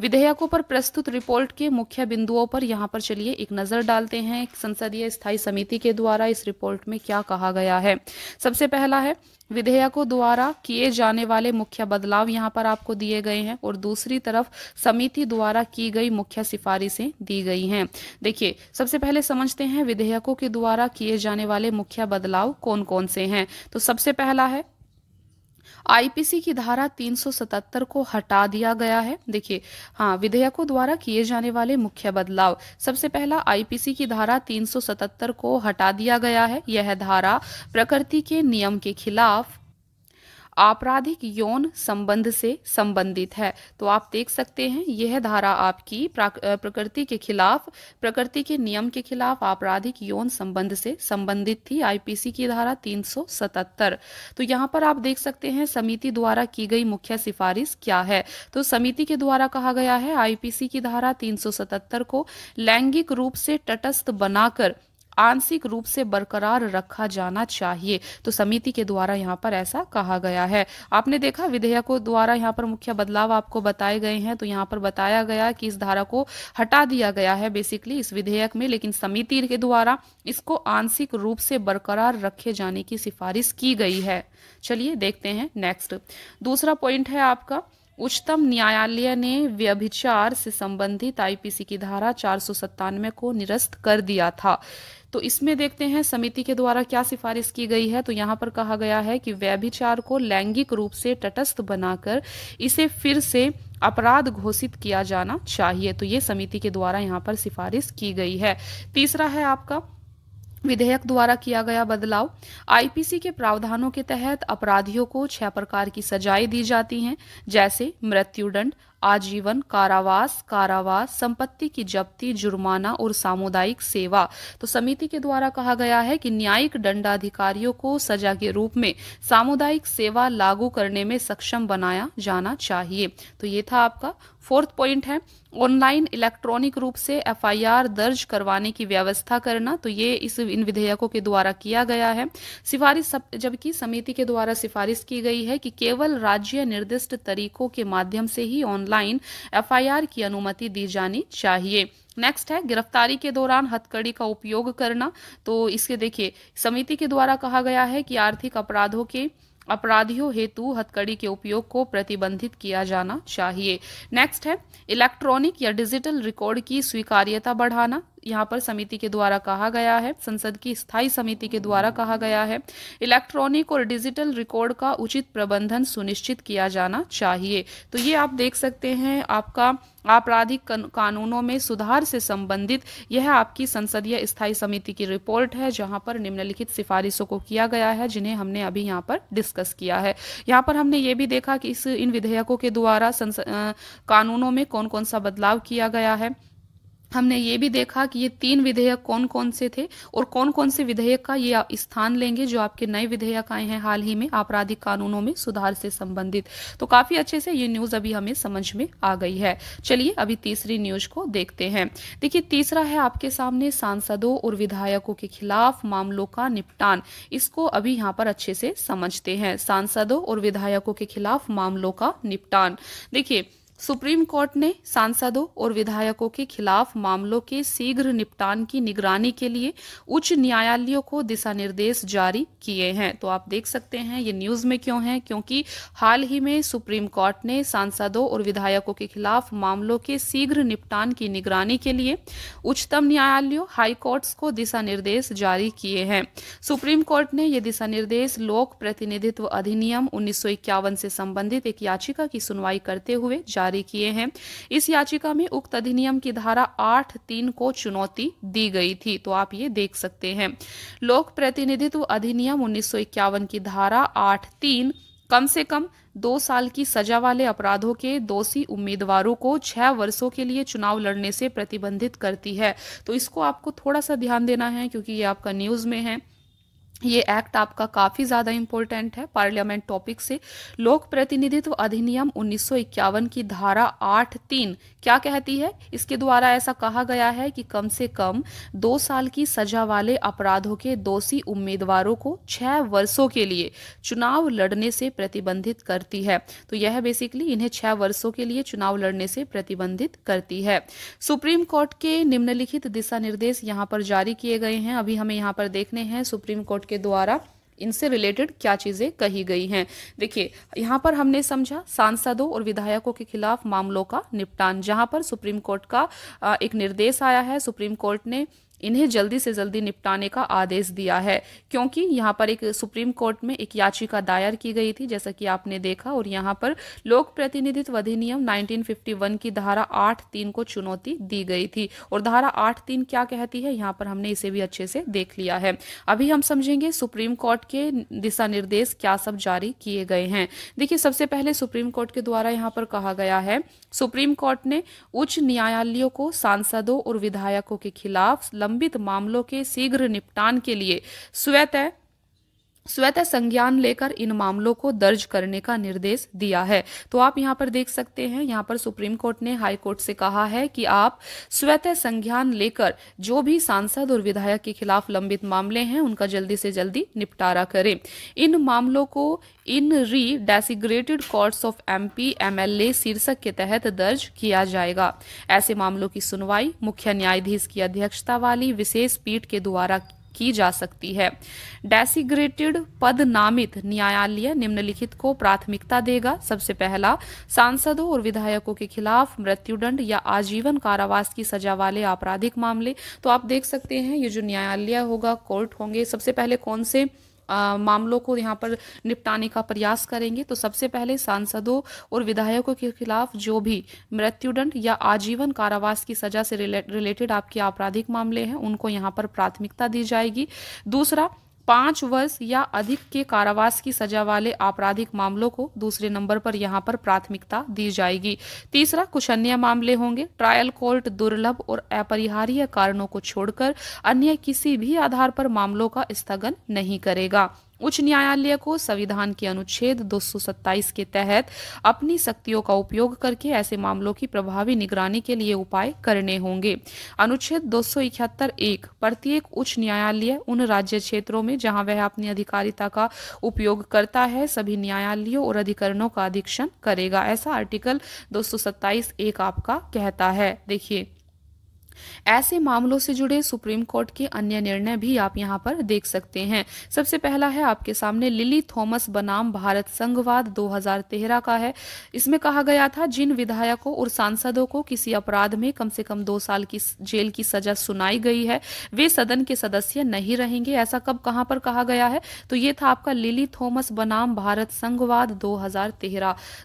विधेयकों पर प्रस्तुत रिपोर्ट के मुख्य बिंदुओं पर यहाँ पर चलिए एक नजर डालते हैं संसदीय स्थायी समिति के द्वारा इस रिपोर्ट में क्या कहा गया है सबसे पहला है विधेयकों द्वारा किए जाने वाले मुख्य बदलाव यहाँ पर आपको दिए गए हैं और दूसरी तरफ समिति द्वारा की गई मुख्य सिफारिशें दी गई हैं देखिए सबसे पहले समझते हैं विधेयकों के द्वारा किए जाने वाले मुख्य बदलाव कौन कौन से हैं तो सबसे पहला है आईपीसी की धारा 377 को हटा दिया गया है देखिए हाँ विधेयकों द्वारा किए जाने वाले मुख्य बदलाव सबसे पहला आईपीसी की धारा 377 को हटा दिया गया है यह धारा प्रकृति के नियम के खिलाफ आपराधिक यौन संबंध से संबंधित है तो आप देख सकते हैं यह धारा आपकी प्रकृति के खिलाफ प्रकृति के नियम के खिलाफ आपराधिक यौन संबंध से संबंधित थी आईपीसी की धारा 377 तो यहाँ पर आप देख सकते हैं समिति द्वारा की गई मुख्य सिफारिश क्या है तो समिति के द्वारा कहा गया है आईपीसी की धारा तीन को लैंगिक रूप से तटस्थ बनाकर आंशिक रूप से बरकरार रखा जाना चाहिए तो समिति के द्वारा यहाँ पर ऐसा कहा गया है आपने देखा विधेयकों द्वारा यहाँ पर मुख्य बदलाव आपको बताए गए हैं तो यहाँ पर बताया गया कि इस धारा को हटा दिया गया है बेसिकली इस विधेयक में लेकिन समिति के द्वारा इसको आंशिक रूप से बरकरार रखे जाने की सिफारिश की गई है चलिए देखते हैं नेक्स्ट दूसरा पॉइंट है आपका उच्चतम न्यायालय ने व्यभिचार से संबंधित आईपीसी की धारा चार को निरस्त कर दिया था तो इसमें देखते हैं समिति के द्वारा क्या सिफारिश की गई है तो यहाँ पर कहा गया है कि व्यभिचार को लैंगिक रूप से तटस्थ बनाकर इसे फिर से अपराध घोषित किया जाना चाहिए तो ये समिति के द्वारा यहाँ पर सिफारिश की गई है तीसरा है आपका विधेयक द्वारा किया गया बदलाव आईपीसी के प्रावधानों के तहत अपराधियों को छह प्रकार की सजाएं दी जाती हैं जैसे मृत्युदंड आजीवन कारावास कारावास संपत्ति की जब्ती जुर्माना और सामुदायिक सेवा तो समिति के द्वारा कहा गया है कि न्यायिक दंडाधिकारियों को सजा के रूप में सामुदायिक सेवा लागू करने में सक्षम बनाया जाना चाहिए तो ये था आपका फोर्थ पॉइंट है ऑनलाइन इलेक्ट्रॉनिक रूप से एफआईआर दर्ज करवाने की व्यवस्था करना तो ये इस इन विधेयकों के द्वारा किया गया है सिफारिश जबकि समिति के द्वारा सिफारिश की गई है कि केवल राज्य निर्दिष्ट तरीकों के माध्यम से ही ऑनलाइन हेल्पलाइन एफआईआर की अनुमति दी जानी चाहिए नेक्स्ट है गिरफ्तारी के दौरान हथकड़ी का उपयोग करना तो इसके देखिए समिति के द्वारा कहा गया है कि आर्थिक अपराधों के अपराधियों हेतु हथकड़ी के उपयोग को प्रतिबंधित किया जाना चाहिए नेक्स्ट है इलेक्ट्रॉनिक या डिजिटल रिकॉर्ड की स्वीकार्यता बढ़ाना यहाँ पर समिति के द्वारा कहा गया है संसद की स्थायी समिति के द्वारा कहा गया है इलेक्ट्रॉनिक और डिजिटल रिकॉर्ड का उचित प्रबंधन सुनिश्चित किया जाना चाहिए तो ये आप देख सकते हैं आपका आपराधिक कानूनों में सुधार से संबंधित यह आपकी संसदीय स्थायी समिति की रिपोर्ट है जहां पर निम्नलिखित सिफारिशों को किया गया है जिन्हें हमने अभी यहां पर डिस्कस किया है यहां पर हमने ये भी देखा कि इस इन विधेयकों के द्वारा कानूनों में कौन कौन सा बदलाव किया गया है हमने ये भी देखा कि ये तीन विधेयक कौन कौन से थे और कौन कौन से विधेयक का ये स्थान लेंगे जो आपके नए विधेयक आए हैं हाल ही में आपराधिक कानूनों में सुधार से संबंधित तो काफी अच्छे से ये न्यूज अभी हमें समझ में आ गई है चलिए अभी तीसरी न्यूज को देखते हैं देखिए तीसरा है आपके सामने सांसदों और विधायकों के खिलाफ मामलों का निपटान इसको अभी यहाँ पर अच्छे से समझते हैं सांसदों और विधायकों के खिलाफ मामलों का निपटान देखिये सुप्रीम कोर्ट ने सांसदों और विधायकों के खिलाफ मामलों के शीघ्र निपटान की निगरानी के लिए उच्च न्यायालयों को दिशा निर्देश जारी किए हैं तो आप देख सकते हैं ये न्यूज में क्यों है क्योंकि हाल ही में सुप्रीम कोर्ट ने सांसदों और विधायकों के खिलाफ मामलों के शीघ्र निपटान की निगरानी के लिए उच्चतम न्यायालयों हाईकोर्ट्स को दिशा निर्देश जारी किए हैं सुप्रीम कोर्ट ने ये दिशा निर्देश लोक प्रतिनिधित्व अधिनियम उन्नीस से संबंधित एक याचिका की सुनवाई करते हुए जारी जारी किए हैं इस याचिका में उक्त अधिनियम की धारा आठ तीन को चुनौती दी गई थी तो आप ये देख सकते हैं लोक प्रतिनिधित्व अधिनियम उन्नीस की धारा आठ तीन कम से कम दो साल की सजा वाले अपराधों के दोषी उम्मीदवारों को छह वर्षों के लिए चुनाव लड़ने से प्रतिबंधित करती है तो इसको आपको थोड़ा सा ध्यान देना है क्योंकि ये आपका न्यूज में है ये एक्ट आपका काफ़ी ज़्यादा इम्पोर्टेंट है पार्लियामेंट टॉपिक से लोक प्रतिनिधित्व अधिनियम 1951 की धारा आठ तीन क्या कहती है इसके द्वारा ऐसा कहा गया है कि कम से कम दो साल की सजा वाले अपराधों के दोषी उम्मीदवारों को छह वर्षों के लिए चुनाव लड़ने से प्रतिबंधित करती है तो यह बेसिकली इन्हें छह वर्षों के लिए चुनाव लड़ने से प्रतिबंधित करती है सुप्रीम कोर्ट के निम्नलिखित दिशा निर्देश यहाँ पर जारी किए गए हैं अभी हमें यहाँ पर देखने हैं सुप्रीम कोर्ट के के द्वारा इनसे रिलेटेड क्या चीज़ें कही गई हैं देखिए यहाँ पर हमने समझा सांसदों और विधायकों के खिलाफ मामलों का निपटान जहां पर सुप्रीम कोर्ट का एक निर्देश आया है सुप्रीम कोर्ट ने इन्हें जल्दी से जल्दी निपटाने का आदेश दिया है क्योंकि यहाँ पर एक सुप्रीम कोर्ट में एक याचिका दायर की गई थी जैसा कि आपने देखा और यहाँ पर लोक प्रतिनिधित्व अधिनियम 1951 की धारा आठ तीन को चुनौती दी गई थी और धारा आठ तीन क्या कहती है यहाँ पर हमने इसे भी अच्छे से देख लिया है अभी हम समझेंगे सुप्रीम कोर्ट के दिशा निर्देश क्या सब जारी किए गए हैं देखिये सबसे पहले सुप्रीम कोर्ट के द्वारा यहाँ पर कहा गया है सुप्रीम कोर्ट ने उच्च न्यायालयों को सांसदों और विधायकों के खिलाफ लंबित मामलों के शीघ्र निपटान के लिए स्वतः स्वतः संज्ञान लेकर इन मामलों को दर्ज करने का निर्देश दिया है तो आप यहाँ पर देख सकते हैं यहाँ पर सुप्रीम कोर्ट ने हाई कोर्ट से कहा है कि आप स्वतः संज्ञान लेकर जो भी सांसद और विधायक के खिलाफ लंबित मामले हैं उनका जल्दी से जल्दी निपटारा करें इन मामलों को in re designated courts of MP MLA शीर्षक के तहत दर्ज किया जाएगा ऐसे मामलों की सुनवाई मुख्य न्यायाधीश की अध्यक्षता वाली विशेष पीठ के द्वारा की जा सकती है डेसिग्रेटेड पद नामित न्यायालय निम्नलिखित को प्राथमिकता देगा सबसे पहला सांसदों और विधायकों के खिलाफ मृत्युदंड या आजीवन कारावास की सजा वाले आपराधिक मामले तो आप देख सकते हैं ये जो न्यायालय होगा कोर्ट होंगे सबसे पहले कौन से मामलों को यहाँ पर निपटाने का प्रयास करेंगे तो सबसे पहले सांसदों और विधायकों के खिलाफ जो भी मृत्युदंड या आजीवन कारावास की सजा से रिलेटेड आपके आपराधिक मामले हैं उनको यहाँ पर प्राथमिकता दी जाएगी दूसरा पाँच वर्ष या अधिक के कारावास की सजा वाले आपराधिक मामलों को दूसरे नंबर पर यहाँ पर प्राथमिकता दी जाएगी तीसरा कुछ अन्य मामले होंगे ट्रायल कोर्ट दुर्लभ और अपरिहार्य कारणों को छोड़कर अन्य किसी भी आधार पर मामलों का स्थगन नहीं करेगा उच्च न्यायालय को संविधान के अनुच्छेद 227 के तहत अपनी शक्तियों का उपयोग करके ऐसे मामलों की प्रभावी निगरानी के लिए उपाय करने होंगे अनुच्छेद दो एक प्रत्येक उच्च न्यायालय उन राज्य क्षेत्रों में जहां वह अपनी अधिकारिता का उपयोग करता है सभी न्यायालयों और अधिकरणों का अधीक्षण करेगा ऐसा आर्टिकल दो एक आपका कहता है देखिए ऐसे मामलों से जुड़े सुप्रीम कोर्ट के अन्य निर्णय भी आप यहाँ पर देख सकते हैं सबसे पहला है आपके सामने लिली थॉमस बनाम भारत संघवाद 2013 का है इसमें कहा गया था जिन विधायकों और सांसदों को किसी अपराध में कम से कम दो साल की जेल की सजा सुनाई गई है वे सदन के सदस्य नहीं रहेंगे ऐसा कब कहां पर कहा गया है तो ये था आपका लिली थॉमस बनाम भारत संघवाद दो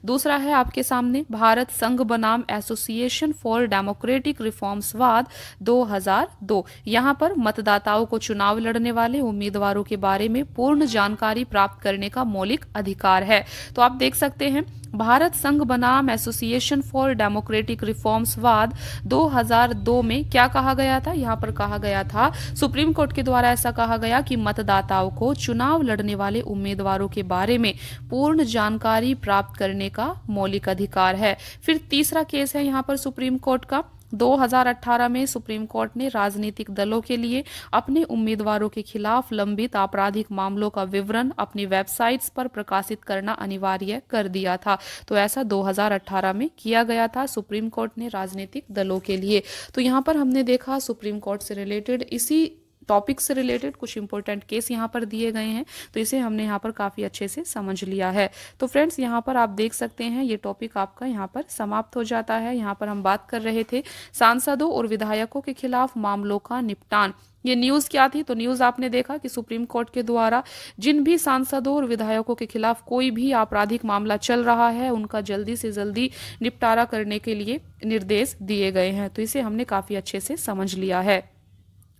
दूसरा है आपके सामने भारत संघ बनाम एसोसिएशन फॉर डेमोक्रेटिक रिफॉर्म्स वाद बाद 2002 यहां पर मतदाताओं को चुनाव लड़ने वाले उम्मीदवारों के बारे में पूर्ण जानकारी प्राप्त करने का मौलिक अधिकार है तो आप देख सकते हैं भारत संघ बनाम एसोसिएशन फॉर डेमोक्रेटिक रिफॉर्म्स वाद 2002 में क्या कहा गया था यहाँ पर कहा गया था सुप्रीम कोर्ट के द्वारा ऐसा कहा गया कि मतदाताओं को चुनाव लड़ने वाले उम्मीदवारों के बारे में पूर्ण जानकारी प्राप्त करने का मौलिक अधिकार है फिर तीसरा केस है यहाँ पर सुप्रीम कोर्ट का 2018 में सुप्रीम कोर्ट ने राजनीतिक दलों के लिए अपने उम्मीदवारों के खिलाफ लंबित आपराधिक मामलों का विवरण अपनी वेबसाइट्स पर प्रकाशित करना अनिवार्य कर दिया था तो ऐसा 2018 में किया गया था सुप्रीम कोर्ट ने राजनीतिक दलों के लिए तो यहाँ पर हमने देखा सुप्रीम कोर्ट से रिलेटेड इसी टॉपिक से रिलेटेड कुछ इंपॉर्टेंट केस यहाँ पर दिए गए हैं तो इसे हमने यहाँ पर काफ़ी अच्छे से समझ लिया है तो फ्रेंड्स यहाँ पर आप देख सकते हैं ये टॉपिक आपका यहाँ पर समाप्त हो जाता है यहाँ पर हम बात कर रहे थे सांसदों और विधायकों के खिलाफ मामलों का निपटान ये न्यूज क्या थी तो न्यूज आपने देखा कि सुप्रीम कोर्ट के द्वारा जिन भी सांसदों और विधायकों के खिलाफ कोई भी आपराधिक मामला चल रहा है उनका जल्दी से जल्दी निपटारा करने के लिए निर्देश दिए गए हैं तो इसे हमने काफी अच्छे से समझ लिया है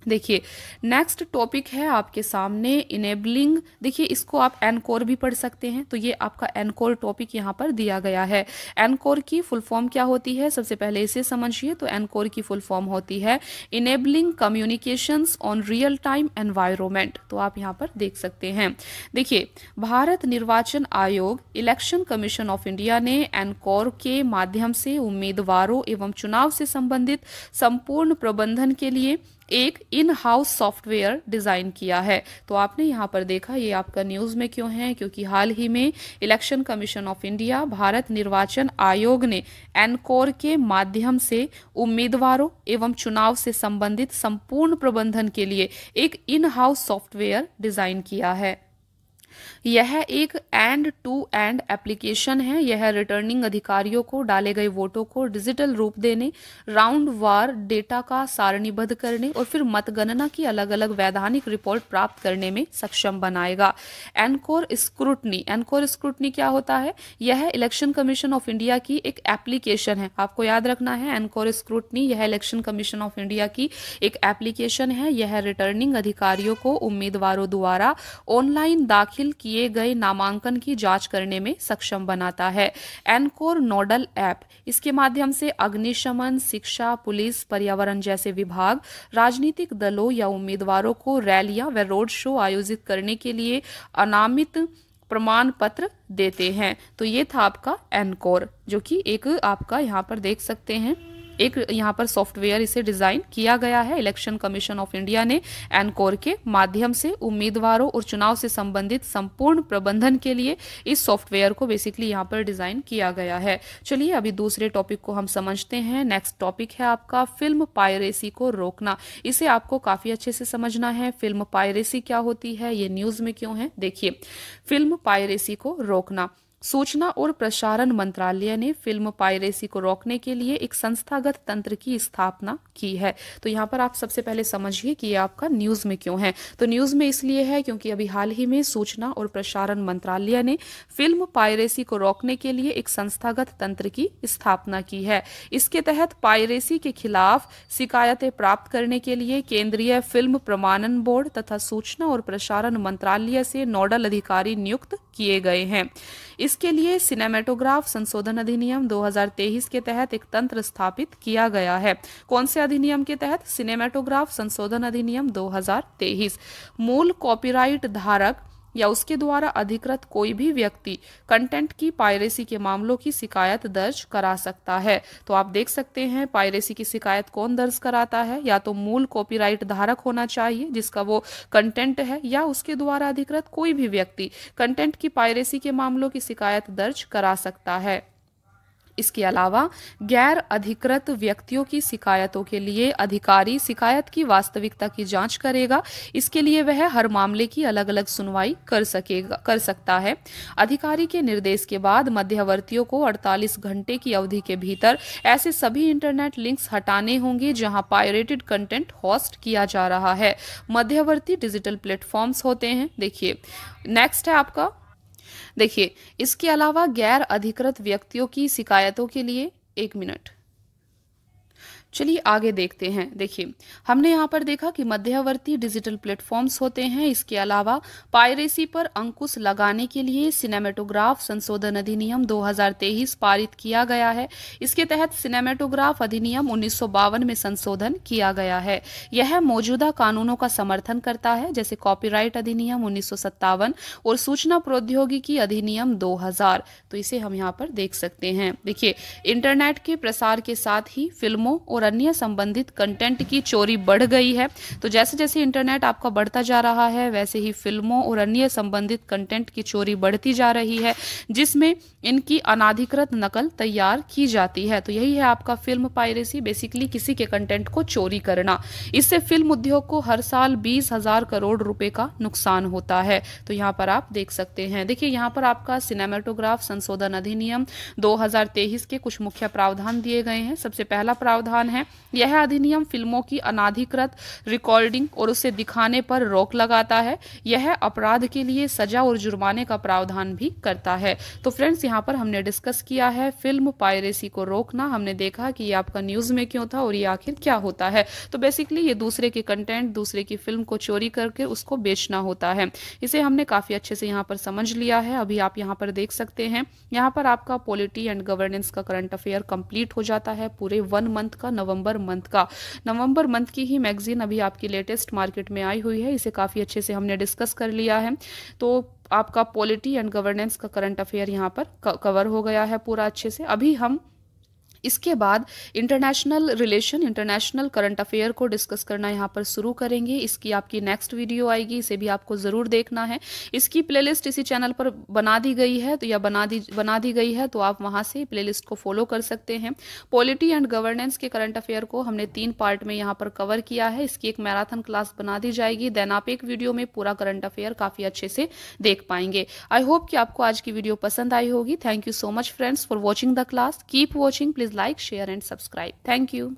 देखिए नेक्स्ट टॉपिक है आपके सामने इनेबलिंग देखिए इसको आप एनकोर भी पढ़ सकते हैं तो ये आपका एनकोर टॉपिक यहाँ पर दिया गया है एनकोर की फुल फॉर्म क्या होती है सबसे पहले इसे समझिए तो एनकोर की फुल फॉर्म होती है enabling communications on real time environment तो आप यहाँ पर देख सकते हैं देखिए भारत निर्वाचन आयोग इलेक्शन कमीशन ऑफ इंडिया ने एनकोर के माध्यम से उम्मीदवारों एवं चुनाव से संबंधित संपूर्ण प्रबंधन के लिए एक इन हाउस सॉफ्टवेयर डिज़ाइन किया है तो आपने यहां पर देखा ये आपका न्यूज़ में क्यों है क्योंकि हाल ही में election commission of India Bharat निर्वाचन आयोग ने एनकोर के माध्यम से उम्मीदवारों एवं चुनाव से संबंधित संपूर्ण प्रबंधन के लिए एक इन हाउस सॉफ्टवेयर डिज़ाइन किया है यह एक एंड टू एंड एप्लीकेशन है यह रिटर्निंग अधिकारियों को डाले गए वोटों को डिजिटल रूप देने राउंड वार डेटा का सारणीबद्ध करने और फिर मतगणना की अलग अलग वैधानिक रिपोर्ट प्राप्त करने में सक्षम बनाएगा एनकोर स्क्रूटनी एनकोर स्क्रूटनी क्या होता है यह इलेक्शन कमीशन ऑफ इंडिया की एक एप्लीकेशन है आपको याद रखना है एनकोर स्क्रूटनी यह इलेक्शन कमीशन ऑफ इंडिया की एक एप्लीकेशन है यह रिटर्निंग अधिकारियों को उम्मीदवारों द्वारा ऑनलाइन दाखिल की किए गए नामांकन की जांच करने में सक्षम बनाता है एनकोर नोडल ऐप इसके माध्यम से अग्निशमन शिक्षा पुलिस पर्यावरण जैसे विभाग राजनीतिक दलों या उम्मीदवारों को रैलियां व रोड शो आयोजित करने के लिए अनामित प्रमाण पत्र देते हैं तो ये था आपका एनकोर जो कि एक आपका यहाँ पर देख सकते हैं एक यहाँ पर सॉफ्टवेयर इसे डिजाइन किया गया है इलेक्शन कमीशन ऑफ इंडिया ने एनकोर के माध्यम से उम्मीदवारों और चुनाव से संबंधित संपूर्ण प्रबंधन के लिए इस सॉफ्टवेयर को बेसिकली यहाँ पर डिजाइन किया गया है चलिए अभी दूसरे टॉपिक को हम समझते हैं नेक्स्ट टॉपिक है आपका फिल्म पायरेसी को रोकना इसे आपको काफी अच्छे से समझना है फिल्म पायरेसी क्या होती है ये न्यूज में क्यों है देखिए फिल्म पायरेसी को रोकना सूचना और प्रसारण मंत्रालय ने फिल्म पायरेसी को रोकने के लिए एक संस्थागत तंत्र की स्थापना की है तो यहाँ पर आप सबसे पहले समझिए कि ये आपका न्यूज़ में क्यों है तो न्यूज़ में इसलिए है क्योंकि अभी हाल ही में सूचना और प्रसारण मंत्रालय ने फिल्म पायरेसी को रोकने के लिए एक संस्थागत तंत्र की स्थापना की है इसके तहत पायरेसी के खिलाफ शिकायतें प्राप्त करने के लिए केंद्रीय फिल्म प्रमाणन बोर्ड तथा सूचना और प्रसारण मंत्रालय से नोडल अधिकारी नियुक्त किए गए हैं इसके लिए सिनेमेटोग्राफ संशोधन अधिनियम 2023 के तहत एक तंत्र स्थापित किया गया है कौन से अधिनियम के तहत सिनेमेटोग्राफ संशोधन अधिनियम 2023 मूल कॉपीराइट धारक या उसके द्वारा अधिकृत कोई भी व्यक्ति कंटेंट की पायरेसी के मामलों की शिकायत दर्ज करा सकता है तो आप देख सकते हैं पायरेसी की शिकायत कौन दर्ज कराता है या तो मूल कॉपीराइट धारक होना चाहिए जिसका वो कंटेंट है या उसके द्वारा अधिकृत कोई भी व्यक्ति कंटेंट की पायरेसी के मामलों की शिकायत दर्ज करा सकता है इसके अलावा गैर अधिकृत व्यक्तियों की शिकायतों के लिए अधिकारी शिकायत की वास्तविकता की जांच करेगा इसके लिए वह हर मामले की अलग अलग सुनवाई कर सकेगा कर सकता है अधिकारी के निर्देश के बाद मध्यवर्तियों को 48 घंटे की अवधि के भीतर ऐसे सभी इंटरनेट लिंक्स हटाने होंगे जहां पायरेटेड कंटेंट होस्ट किया जा रहा है मध्यवर्ती डिजिटल प्लेटफॉर्म्स होते हैं देखिए नेक्स्ट है आपका देखिए इसके अलावा गैर अधिकृत व्यक्तियों की शिकायतों के लिए एक मिनट चलिए आगे देखते हैं देखिए हमने यहाँ पर देखा कि मध्यवर्ती डिजिटल प्लेटफॉर्म्स होते हैं इसके अलावा पायरेसी पर अंकुश लगाने के लिए सिनेमेटोग्राफ संशोधन अधिनियम 2023 पारित किया गया है इसके तहत सिनेमेटोग्राफ अधिनियम उन्नीस में संशोधन किया गया है यह मौजूदा कानूनों का समर्थन करता है जैसे कॉपीराइट अधिनियम उन्नीस और सूचना प्रौद्योगिकी अधिनियम दो तो इसे हम यहाँ पर देख सकते हैं देखिए इंटरनेट के प्रसार के साथ ही फिल्मों और और अन्य संबंधित कंटेंट की चोरी बढ़ गई है तो जैसे जैसे इंटरनेट आपका बढ़ता जा रहा है वैसे ही फिल्मों और अन्य संबंधित कंटेंट की चोरी बढ़ती जा रही है जिसमें इनकी अनाधिकृत नकल तैयार की जाती है तो यही है आपका फिल्म पायरेसी बेसिकली किसी के कंटेंट को चोरी करना इससे फिल्म उद्योग को हर साल बीस हजार करोड़ रुपए का नुकसान होता है तो यहाँ पर आप देख सकते हैं देखिए यहाँ पर आपका सिनेमाटोग्राफ संशोधन अधिनियम 2023 के कुछ मुख्य प्रावधान दिए गए हैं सबसे पहला प्रावधान अधिनियम है यह अधिनियम फिल्मों की अनाधिकृत रिकॉर्डिंग और उसे दिखाने पर रोक लगाता है यह अपराध के लिए सजा और जुर्माने का प्रावधान भी करता है तो फ्रेंड्स यहाँ पर हमने डिस्कस किया है फिल्म पायरेसी को रोकना हमने देखा कि ये आपका न्यूज में क्यों था और ये आखिर क्या होता है तो बेसिकली ये दूसरे के कंटेंट दूसरे की फिल्म को चोरी करके उसको बेचना होता है इसे हमने काफी अच्छे से यहाँ पर समझ लिया है अभी आप यहाँ पर देख सकते हैं यहाँ पर आपका पॉलिटी एंड गवर्नेंस का करंट अफेयर कंप्लीट हो जाता है पूरे वन मंथ का नवंबर मंथ का नवंबर मंथ की ही मैगजीन अभी आपकी लेटेस्ट मार्केट में आई हुई है इसे काफ़ी अच्छे से हमने डिस्कस कर लिया है तो आपका पॉलिटी एंड गवर्नेंस का करंट अफेयर यहाँ पर कवर हो गया है पूरा अच्छे से अभी हम इसके बाद international relation international current affair को डिस्कस करना यहाँ पर शुरू करेंगे इसकी आपकी नेक्स्ट वीडियो आएगी इसे भी आपको ज़रूर देखना है इसकी प्लेलिस्ट इसी चैनल पर बना दी गई है तो या बना दी बना दी गई है तो आप वहाँ से प्लेलिस्ट को फॉलो कर सकते हैं पॉलिटी एंड गवर्नेंस के करंट अफेयर को हमने तीन पार्ट में यहाँ पर कवर किया है इसकी एक मैराथन क्लास बना दी जाएगी देन आप एक वीडियो में पूरा करंट अफेयर काफ़ी अच्छे से देख पाएंगे आई होप कि आपको आज की वीडियो पसंद आई होगी thank you so much friends for watching the class keep watching please Please like, share and subscribe. Thank you.